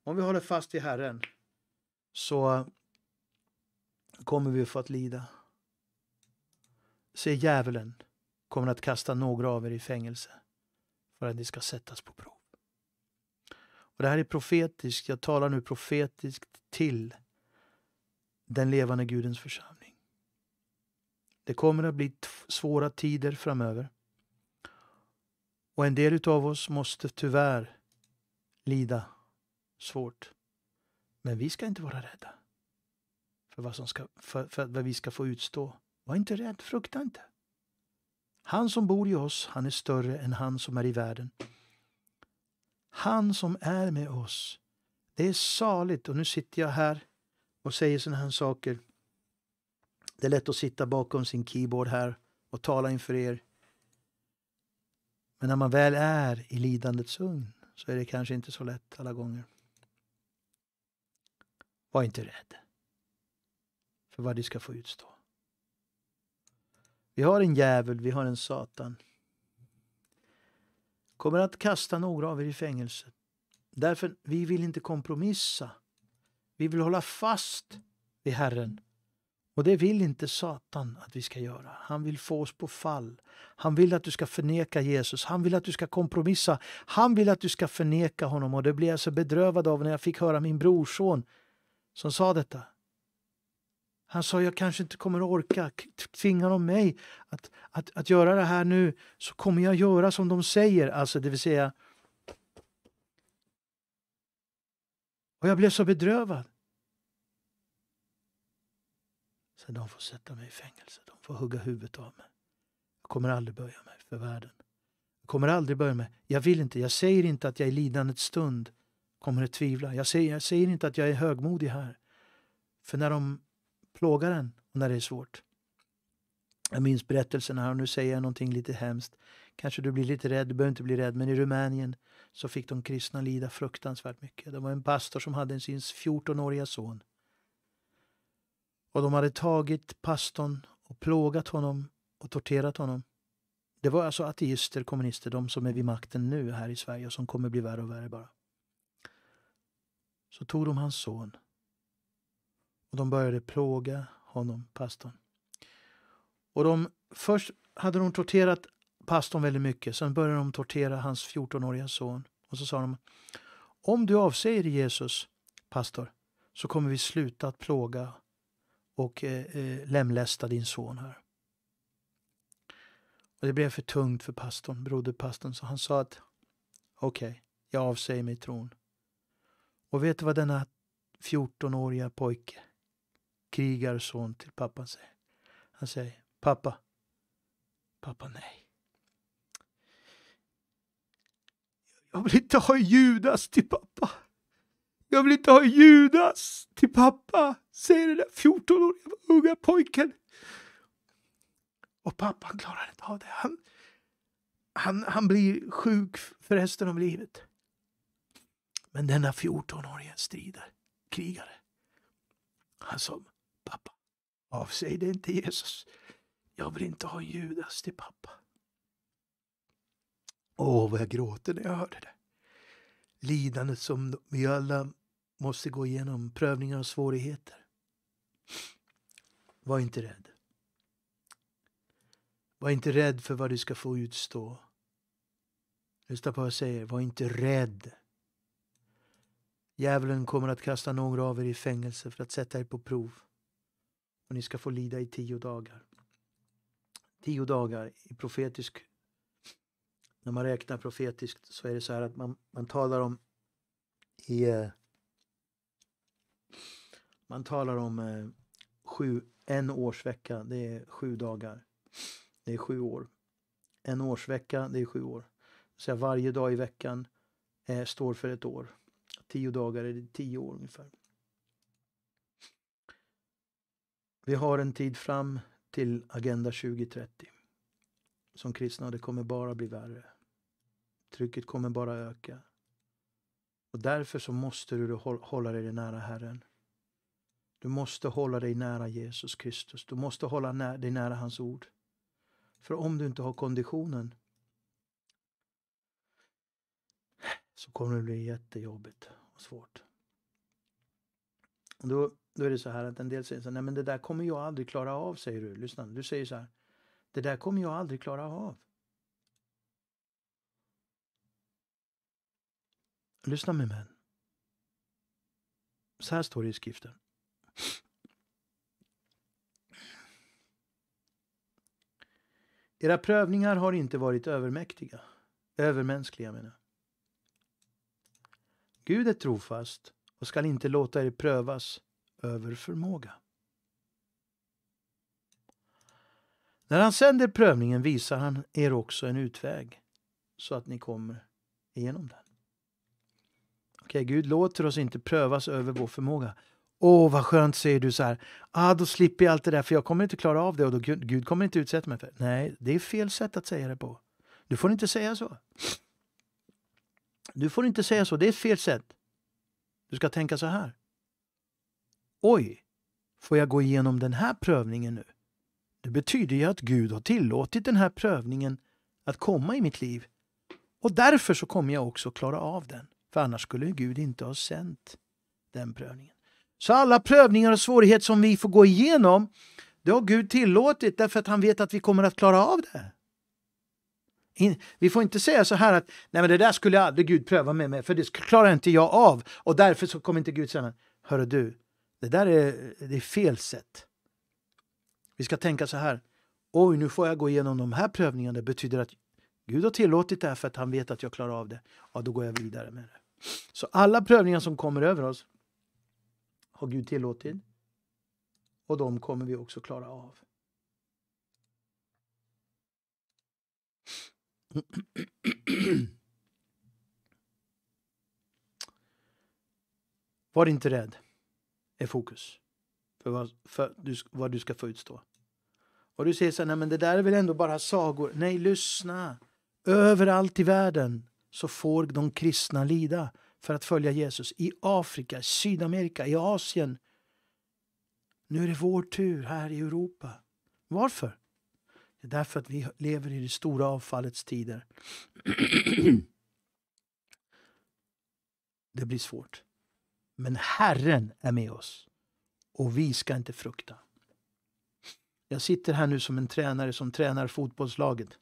Om vi håller fast i Herren så kommer vi få att lida. Se, djävulen kommer att kasta några av er i fängelse för att ni ska sättas på prov. Och Det här är profetiskt. Jag talar nu profetiskt till den levande Gudens församling. Det kommer att bli svåra tider framöver. Och en del utav oss måste tyvärr lida svårt. Men vi ska inte vara rädda för vad, som ska, för, för vad vi ska få utstå. Var inte rädd, frukta inte. Han som bor i oss, han är större än han som är i världen. Han som är med oss, det är saligt. Och nu sitter jag här och säger sådana här saker. Det är lätt att sitta bakom sin keyboard här och tala inför er. Men när man väl är i lidandets ugn så är det kanske inte så lätt alla gånger. Var inte rädd för vad du ska få utstå. Vi har en djävul, vi har en Satan. Kommer att kasta några av er i fängelse. Därför vi vill inte kompromissa. Vi vill hålla fast vid Herren. Och det vill inte Satan att vi ska göra. Han vill få oss på fall. Han vill att du ska förneka Jesus. Han vill att du ska kompromissa. Han vill att du ska förneka honom. Och det blev jag så bedrövad av när jag fick höra min brorson som sa detta. Han sa, jag kanske inte kommer att orka. Tvingar de mig att, att, att göra det här nu så kommer jag göra som de säger. Alltså, det vill säga... Och jag blev så bedrövad. Så de får sätta mig i fängelse. De får hugga huvudet av mig. Jag kommer aldrig böja mig för världen. Jag kommer aldrig böja mig. Jag vill inte. Jag säger inte att jag i lidandets stund kommer att tvivla. Jag säger, jag säger inte att jag är högmodig här. För när de plågar en och när det är svårt. Jag minns berättelsen här och nu säger jag någonting lite hemskt. Kanske du blir lite rädd, du behöver inte bli rädd, men i Rumänien så fick de kristna lida fruktansvärt mycket. Det var en pastor som hade sin 14-åriga son och de hade tagit pastorn och plågat honom och torterat honom. Det var alltså ateister, kommunister, de som är vid makten nu här i Sverige och som kommer bli värre och värre bara. Så tog de hans son och de började plåga honom, pastorn. Och de, först hade de torterat pastorn väldigt mycket, sen började de tortera hans 14-åriga son. Och så sa de, om du avsäger Jesus, pastor, så kommer vi sluta att plåga och eh, eh, lemlästa din son här. Och Det blev för tungt för pastorn, broderpastorn, så han sa att okej, okay, jag avsäger mig tron. Och vet du vad denna 14-åriga pojke, krigarson till pappan säger? Han säger, pappa, pappa nej. Jag vill inte ha Judas till pappa. Jag vill inte ha Judas till pappa, säger den där 14-åriga unga pojken. Och pappan klarar inte av det. Han, han, han blir sjuk för resten av livet. Men denna 14 åriga strider, krigare. Han sa, pappa, avsäg det inte Jesus. Jag vill inte ha Judas till pappa. Åh, vad jag gråter när jag hörde det lidandet som vi alla måste gå igenom, prövningar och svårigheter. Var inte rädd. Var inte rädd för vad du ska få utstå. Lyssna på vad jag säger, var inte rädd. Djävulen kommer att kasta några av er i fängelse för att sätta er på prov. Och ni ska få lida i tio dagar. Tio dagar i profetisk när man räknar profetiskt så är det så här att man, man talar om i eh, man talar om eh, sju, en årsvecka, det är sju dagar. Det är sju år. En årsvecka, det är sju år. Så varje dag i veckan eh, står för ett år. Tio dagar är det tio år ungefär. Vi har en tid fram till Agenda 2030. Som kristna, det kommer bara bli värre. Trycket kommer bara öka. Och därför så måste du hålla dig nära Herren. Du måste hålla dig nära Jesus Kristus. Du måste hålla dig nära hans ord. För om du inte har konditionen så kommer det bli jättejobbigt och svårt. Och då, då är det så här att en del säger så här, nej men det där kommer jag aldrig klara av, säger du. Lyssna, du säger så här, det där kommer jag aldrig klara av. Lyssna med vän. Så här står det i skriften. Era prövningar har inte varit övermäktiga. Övermänskliga menar jag. Gud är trofast och skall inte låta er prövas över förmåga. När han sänder prövningen visar han er också en utväg så att ni kommer igenom den. Okej, okay, Gud låter oss inte prövas över vår förmåga. Åh, oh, vad skönt, säger du så här. Ah, då slipper jag allt det där, för jag kommer inte klara av det och då, Gud, Gud kommer inte utsätta mig för det. Nej, det är fel sätt att säga det på. Du får inte säga så. Du får inte säga så, det är fel sätt. Du ska tänka så här. Oj, får jag gå igenom den här prövningen nu? Det betyder ju att Gud har tillåtit den här prövningen att komma i mitt liv. Och därför så kommer jag också klara av den. För annars skulle Gud inte ha sänt den prövningen. Så alla prövningar och svårigheter som vi får gå igenom, det har Gud tillåtit därför att han vet att vi kommer att klara av det. vi får inte säga så här att nej men det där skulle aldrig Gud pröva med mig för det klarar inte jag av och därför så kommer inte Gud säga Hörru du, det där är, det är fel sätt. Vi ska tänka så här. Oj, nu får jag gå igenom de här prövningarna. Det betyder att Gud har tillåtit det här för att han vet att jag klarar av det. Ja, då går jag vidare med det. Så alla prövningar som kommer över oss har Gud tillåtit och de kommer vi också klara av. Var inte rädd, är fokus för vad, för du, vad du ska få utstå. Och du säger så här, nej men det där är väl ändå bara sagor. Nej, lyssna! Överallt i världen så får de kristna lida för att följa Jesus. I Afrika, Sydamerika, i Asien. Nu är det vår tur här i Europa. Varför? Det är därför att vi lever i det stora avfallets tider. Det blir svårt. Men Herren är med oss och vi ska inte frukta. Jag sitter här nu som en tränare som tränar fotbollslaget.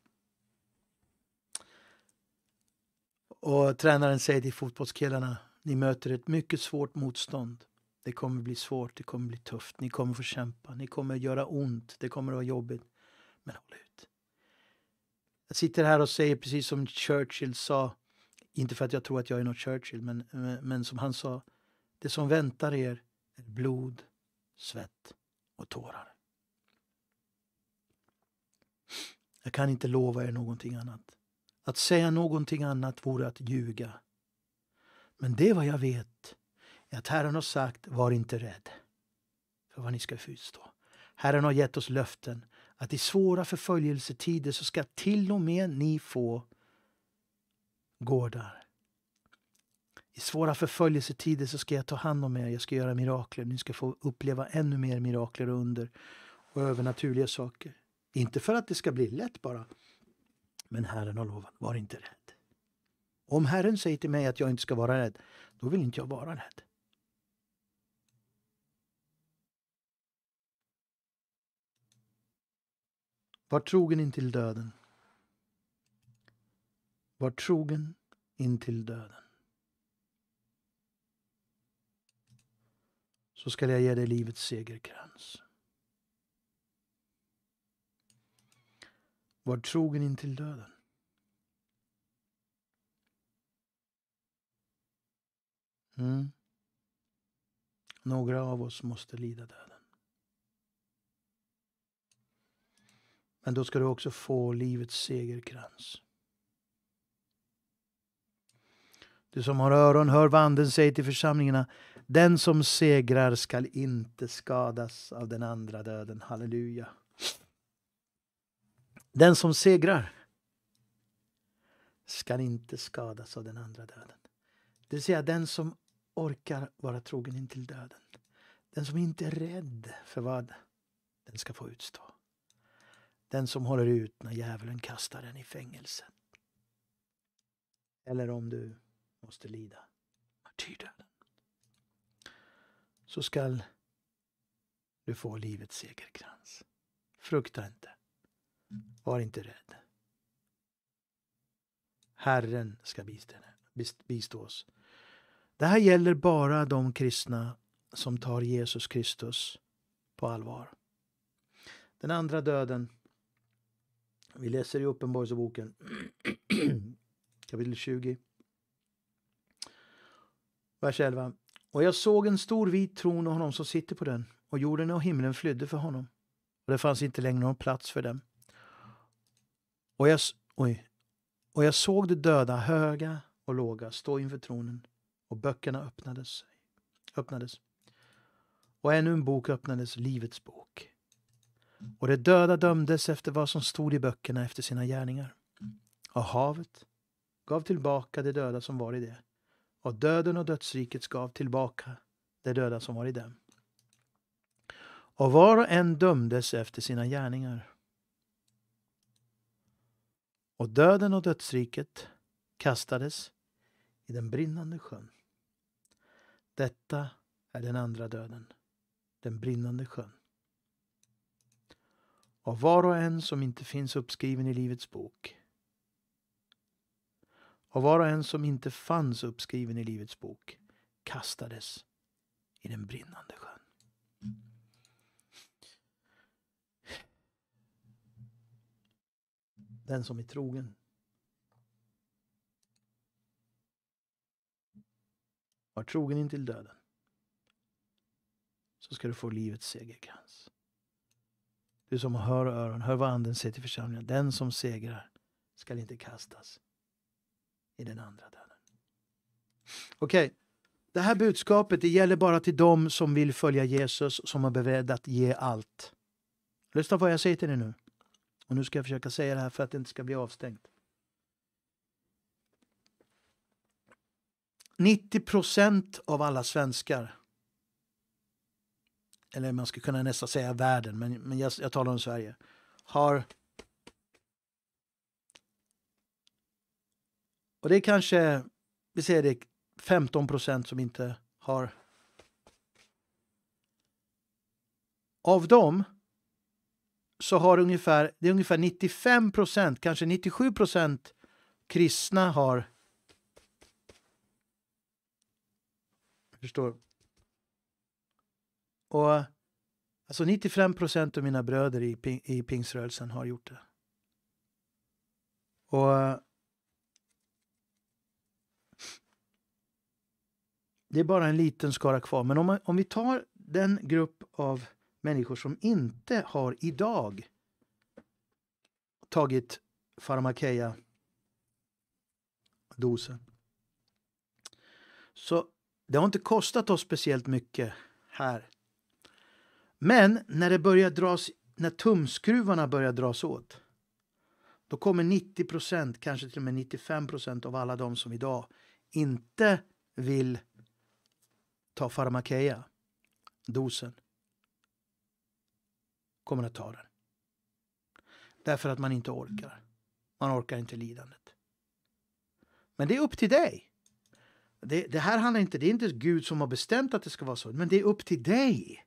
Och tränaren säger till fotbollskillarna, ni möter ett mycket svårt motstånd. Det kommer bli svårt, det kommer bli tufft, ni kommer få kämpa, ni kommer göra ont, det kommer vara jobbigt. Men håll ut. Jag sitter här och säger precis som Churchill sa, inte för att jag tror att jag är någon Churchill, men, men som han sa, det som väntar er är blod, svett och tårar. Jag kan inte lova er någonting annat. Att säga någonting annat vore att ljuga. Men det vad jag vet är att Herren har sagt, var inte rädd för vad ni ska utstå. Herren har gett oss löften att i svåra förföljelsetider så ska till och med ni få gårdar. I svåra förföljelsetider så ska jag ta hand om er, jag ska göra mirakler. Ni ska få uppleva ännu mer mirakler och under och övernaturliga saker. Inte för att det ska bli lätt bara, men Herren har lovat, var inte rädd. Om Herren säger till mig att jag inte ska vara rädd, då vill inte jag vara rädd. Var trogen intill döden. Var trogen intill döden. Så skall jag ge dig livets segerkrans. var trogen in till döden. Mm. Några av oss måste lida döden. Men då ska du också få livets segerkrans. Du som har öron, hör vad Anden säger till församlingarna. Den som segrar skall inte skadas av den andra döden. Halleluja. Den som segrar skall inte skadas av den andra döden. Det vill säga den som orkar vara trogen intill döden. Den som inte är rädd för vad den ska få utstå. Den som håller ut när djävulen kastar den i fängelse. Eller om du måste lida martyrdöden. Så skall du få livets segerkrans. Frukta inte. Var inte rädd. Herren ska bistå oss. Det här gäller bara de kristna som tar Jesus Kristus på allvar. Den andra döden. Vi läser i Uppenbarelseboken kapitel 20. Vers 11. Och jag såg en stor vit tron och honom som sitter på den och jorden och himlen flydde för honom. Och det fanns inte längre någon plats för dem. Och jag, oj, och jag såg de döda, höga och låga, stå inför tronen och böckerna öppnades. öppnades. Och ännu en bok öppnades, Livets bok. Och de döda dömdes efter vad som stod i böckerna efter sina gärningar. Och havet gav tillbaka de döda som var i det. Och döden och dödsriket gav tillbaka de döda som var i dem. Och var och en dömdes efter sina gärningar och döden och dödsriket kastades i den brinnande sjön. Detta är den andra döden, den brinnande sjön. Av var och en som inte finns uppskriven i Livets bok och var och en som inte fanns uppskriven i Livets bok kastades i den brinnande sjön. den som är trogen. Var trogen intill döden. Så ska du få livets segerkrans. Du som hör öron, hör vad anden säger till församlingen. Den som segrar ska inte kastas i den andra döden. Okej, okay. det här budskapet det gäller bara till dem som vill följa Jesus, som är beredd att ge allt. Lyssna på vad jag säger till dig nu. Och nu ska jag försöka säga det här för att det inte ska bli avstängt. 90 av alla svenskar, eller man skulle kunna nästan säga världen, men, men jag, jag talar om Sverige, har... Och det är kanske, vi säger det, 15 som inte har... Av dem så har ungefär, det är ungefär 95 procent, kanske 97 procent kristna har... Förstår. Och alltså 95 procent av mina bröder i, ping, i pingsrörelsen har gjort det. Och Det är bara en liten skara kvar. Men om, om vi tar den grupp av människor som inte har idag tagit farmakeia dosen. Så det har inte kostat oss speciellt mycket här. Men när det börjar dras, när tumskruvarna börjar dras åt, då kommer 90 kanske till och med 95 av alla de som idag inte vill ta farmakeia, dosen, kommer att ta den. Därför att man inte orkar. Man orkar inte lidandet. Men det är upp till dig. Det, det, här handlar inte, det är inte Gud som har bestämt att det ska vara så, men det är upp till dig.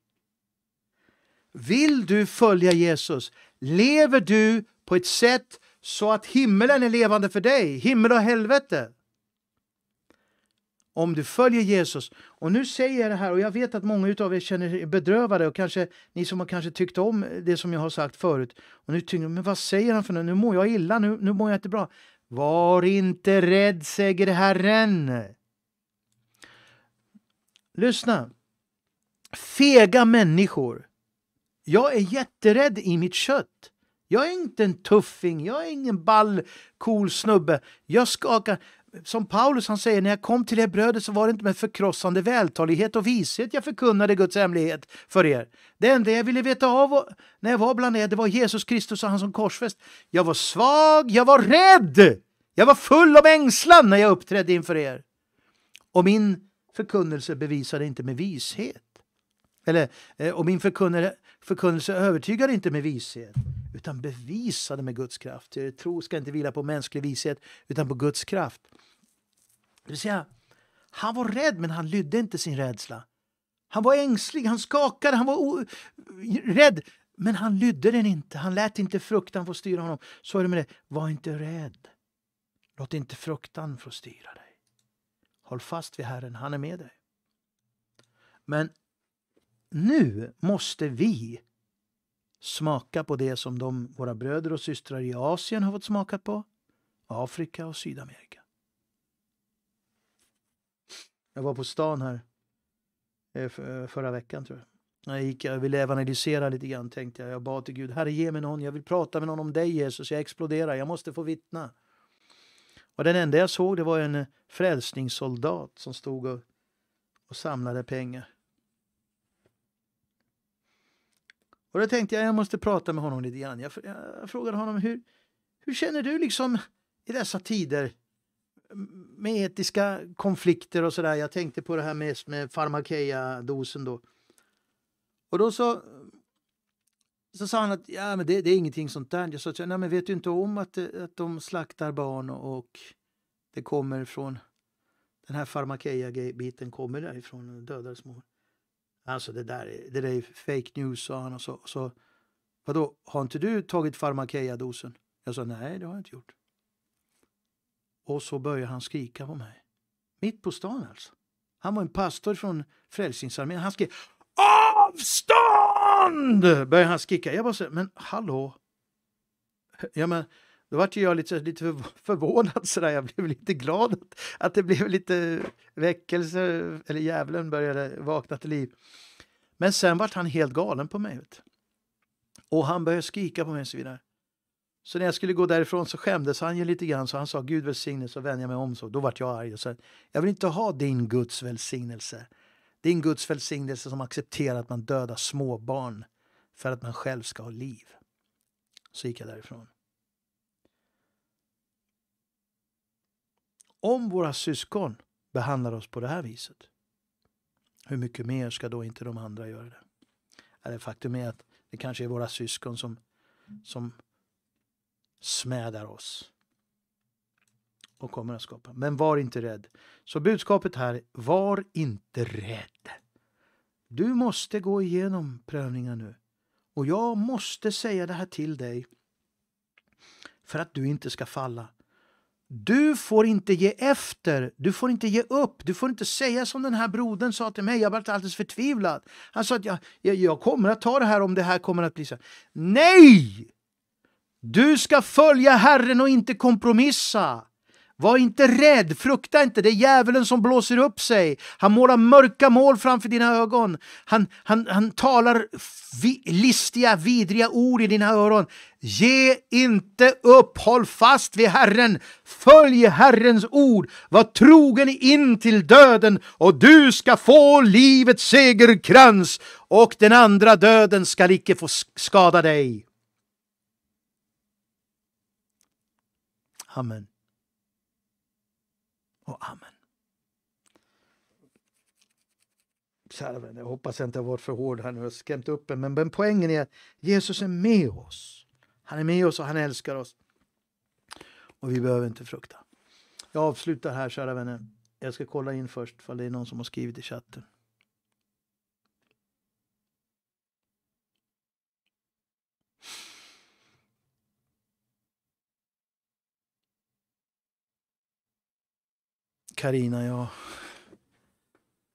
Vill du följa Jesus? Lever du på ett sätt så att himlen är levande för dig? Himmel och helvete om du följer Jesus. Och nu säger jag det här och jag vet att många av er känner er bedrövade och kanske ni som har kanske tyckt om det som jag har sagt förut. Och nu tycker men vad säger han för nu? Nu mår jag illa, nu, nu mår jag inte bra. Var inte rädd, säger Herren. Lyssna. Fega människor. Jag är jätterädd i mitt kött. Jag är inte en tuffing, jag är ingen ball, cool snubbe. Jag skakar som Paulus han säger, när jag kom till er bröder så var det inte med förkrossande vältalighet och vishet jag förkunnade Guds hemlighet för er. Det enda jag ville veta av när jag var bland er, det var Jesus Kristus och han som korsfäst. Jag var svag, jag var rädd, jag var full av ängslan när jag uppträdde inför er. Och min förkunnelse bevisade inte med vishet. Eller, eh, och min förkunnelse övertygade inte med vishet utan bevisade med Guds kraft. tro ska inte vila på mänsklig vishet utan på Guds kraft. Det vill säga, han var rädd men han lydde inte sin rädsla. Han var ängslig, han skakade, han var rädd men han lydde den inte. Han lät inte fruktan få styra honom. Så är det med det. Var inte rädd. Låt inte fruktan få styra dig. Håll fast vid Herren, han är med dig. Men nu måste vi smaka på det som de, våra bröder och systrar i Asien har fått smaka på, Afrika och Sydamerika. Jag var på stan här eh, eh, förra veckan tror jag. Jag, gick, jag ville evangelisera lite grann tänkte jag. Jag bad till Gud, Herre ge mig någon, jag vill prata med någon om dig Jesus, jag exploderar, jag måste få vittna. Och den enda jag såg det var en eh, frälsningssoldat som stod och, och samlade pengar. Och då tänkte jag jag måste prata med honom lite grann. Jag, jag frågade honom hur, hur känner du liksom i dessa tider med etiska konflikter och sådär. Jag tänkte på det här mest med farmakeia-dosen då. Och då så, så sa han att ja, men det, det är ingenting sånt där. Jag sa att nej, men vet du inte om att, att de slaktar barn och det kommer från den här farmakeia-biten kommer därifrån och dödar små. Alltså det där, det där är fake news, sa han. Och så, och så, vadå, har inte du tagit Pharmakeia-dosen? Jag sa nej, det har jag inte gjort. Och så började han skrika på mig. Mitt på stan alltså. Han var en pastor från Frälsningsarmén. Han skrek avstånd! Började han skrika. Jag bara så men hallå? Ja men då vart jag lite, lite förvånad sådär, jag blev lite glad att, att det blev lite väckelse, eller djävulen började vakna till liv. Men sen vart han helt galen på mig. Vet. Och han började skrika på mig och så vidare. Så när jag skulle gå därifrån så skämdes han ju lite grann så han sa Gud välsignelse. så vände mig om så. Då vart jag arg och sa jag vill inte ha din Guds välsignelse. Din Guds välsignelse som accepterar att man dödar småbarn för att man själv ska ha liv. Så gick jag därifrån. Om våra syskon behandlar oss på det här viset, hur mycket mer ska då inte de andra göra det? Eller faktum är att det kanske är våra syskon som, som smädar oss och kommer att skapa. Men var inte rädd. Så budskapet här, var inte rädd. Du måste gå igenom prövningar nu. Och jag måste säga det här till dig för att du inte ska falla. Du får inte ge efter, du får inte ge upp, du får inte säga som den här brodern sa till mig. Jag blev alldeles förtvivlad. Han sa att jag, jag, jag, kommer att ta det här om det här kommer att bli så. Nej! Du ska följa Herren och inte kompromissa. Var inte rädd, frukta inte, det är djävulen som blåser upp sig. Han målar mörka mål framför dina ögon. Han, han, han talar vi, listiga, vidriga ord i dina öron. Ge inte upp, håll fast vid Herren. Följ Herrens ord, var trogen in till döden och du ska få livets segerkrans och den andra döden skall icke få skada dig. Amen och amen. Kära vänner, jag hoppas jag inte har varit för hård här nu och skrämt upp er, men, men poängen är att Jesus är med oss. Han är med oss och han älskar oss. Och vi behöver inte frukta. Jag avslutar här, kära vänner. Jag ska kolla in först om det är någon som har skrivit i chatten. Karina, jag...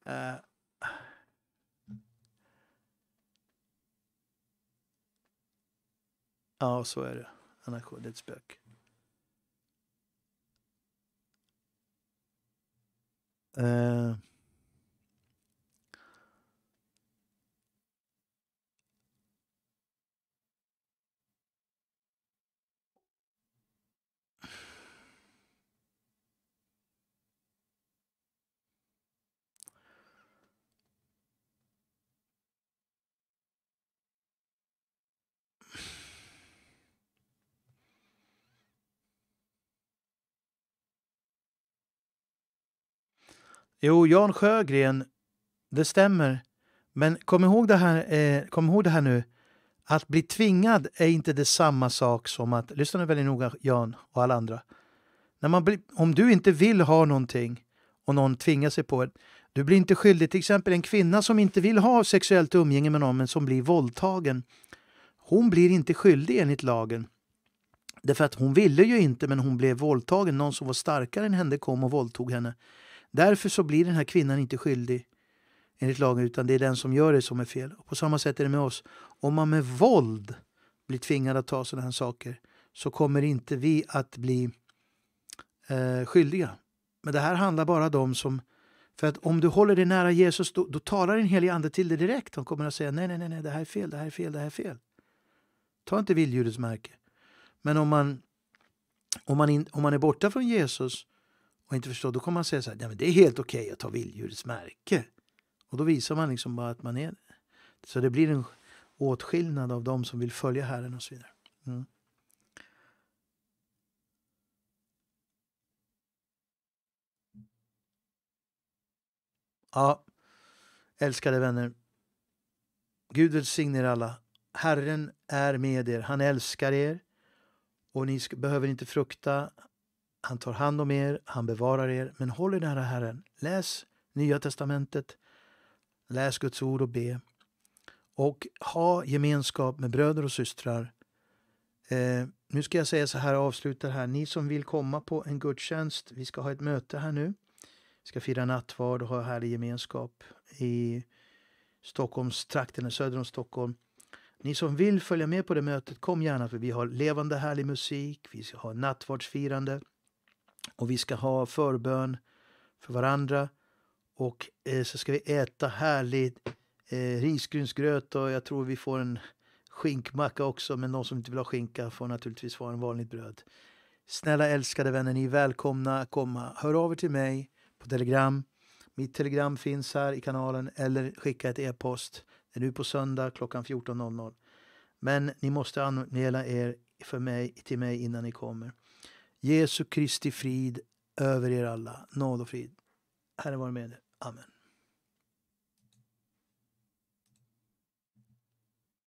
Eh. ja, så är det. Anarko, det är ett spök. Äh, Jo, Jan Sjögren, det stämmer. Men kom ihåg det här, eh, kom ihåg det här nu. Att bli tvingad är inte detsamma sak som att, lyssna nu väldigt noga Jan och alla andra. När man blir, om du inte vill ha någonting och någon tvingar sig på det, du blir inte skyldig. Till exempel en kvinna som inte vill ha sexuellt umgänge med någon men som blir våldtagen. Hon blir inte skyldig enligt lagen. Därför att hon ville ju inte men hon blev våldtagen. Någon som var starkare än henne kom och våldtog henne. Därför så blir den här kvinnan inte skyldig enligt lagen utan det är den som gör det som är fel. Och på samma sätt är det med oss. Om man med våld blir tvingad att ta sådana här saker så kommer inte vi att bli eh, skyldiga. Men det här handlar bara om de som... För att om du håller dig nära Jesus då, då talar den helige ande till dig direkt. Han kommer att säga nej, nej, nej, nej, det här är fel, det här är fel, det här är fel. Ta inte vilddjurets märke. Men om man, om, man in, om man är borta från Jesus och inte förstår, då kommer man säga så här, Nej, men det är helt okej okay att ta vilddjurets märke. Och då visar man liksom bara att man är det. Så det blir en åtskillnad av de som vill följa Herren och så vidare. Mm. Ja, älskade vänner. Gud välsigne er alla. Herren är med er. Han älskar er. Och ni behöver inte frukta han tar hand om er, han bevarar er, men håll er nära Herren. Läs Nya Testamentet, läs Guds ord och be. Och ha gemenskap med bröder och systrar. Eh, nu ska jag säga så här och avsluta här. Ni som vill komma på en gudstjänst, vi ska ha ett möte här nu. Vi ska fira nattvard och ha härlig gemenskap i Stockholmstrakten, söder om Stockholm. Ni som vill följa med på det mötet, kom gärna för vi har levande härlig musik, vi har nattvardsfirande. Och vi ska ha förbön för varandra. Och eh, så ska vi äta härligt eh, risgrynsgröt och jag tror vi får en skinkmacka också. Men någon som inte vill ha skinka får naturligtvis få en vanligt bröd. Snälla älskade vänner, ni är välkomna att komma. Hör av er till mig på Telegram. Mitt Telegram finns här i kanalen eller skicka ett e-post. Det är nu på söndag klockan 14.00. Men ni måste anmäla er för mig, till mig innan ni kommer. Jesu Kristi frid över er alla. Nåd och frid. Herren vare med er. Amen.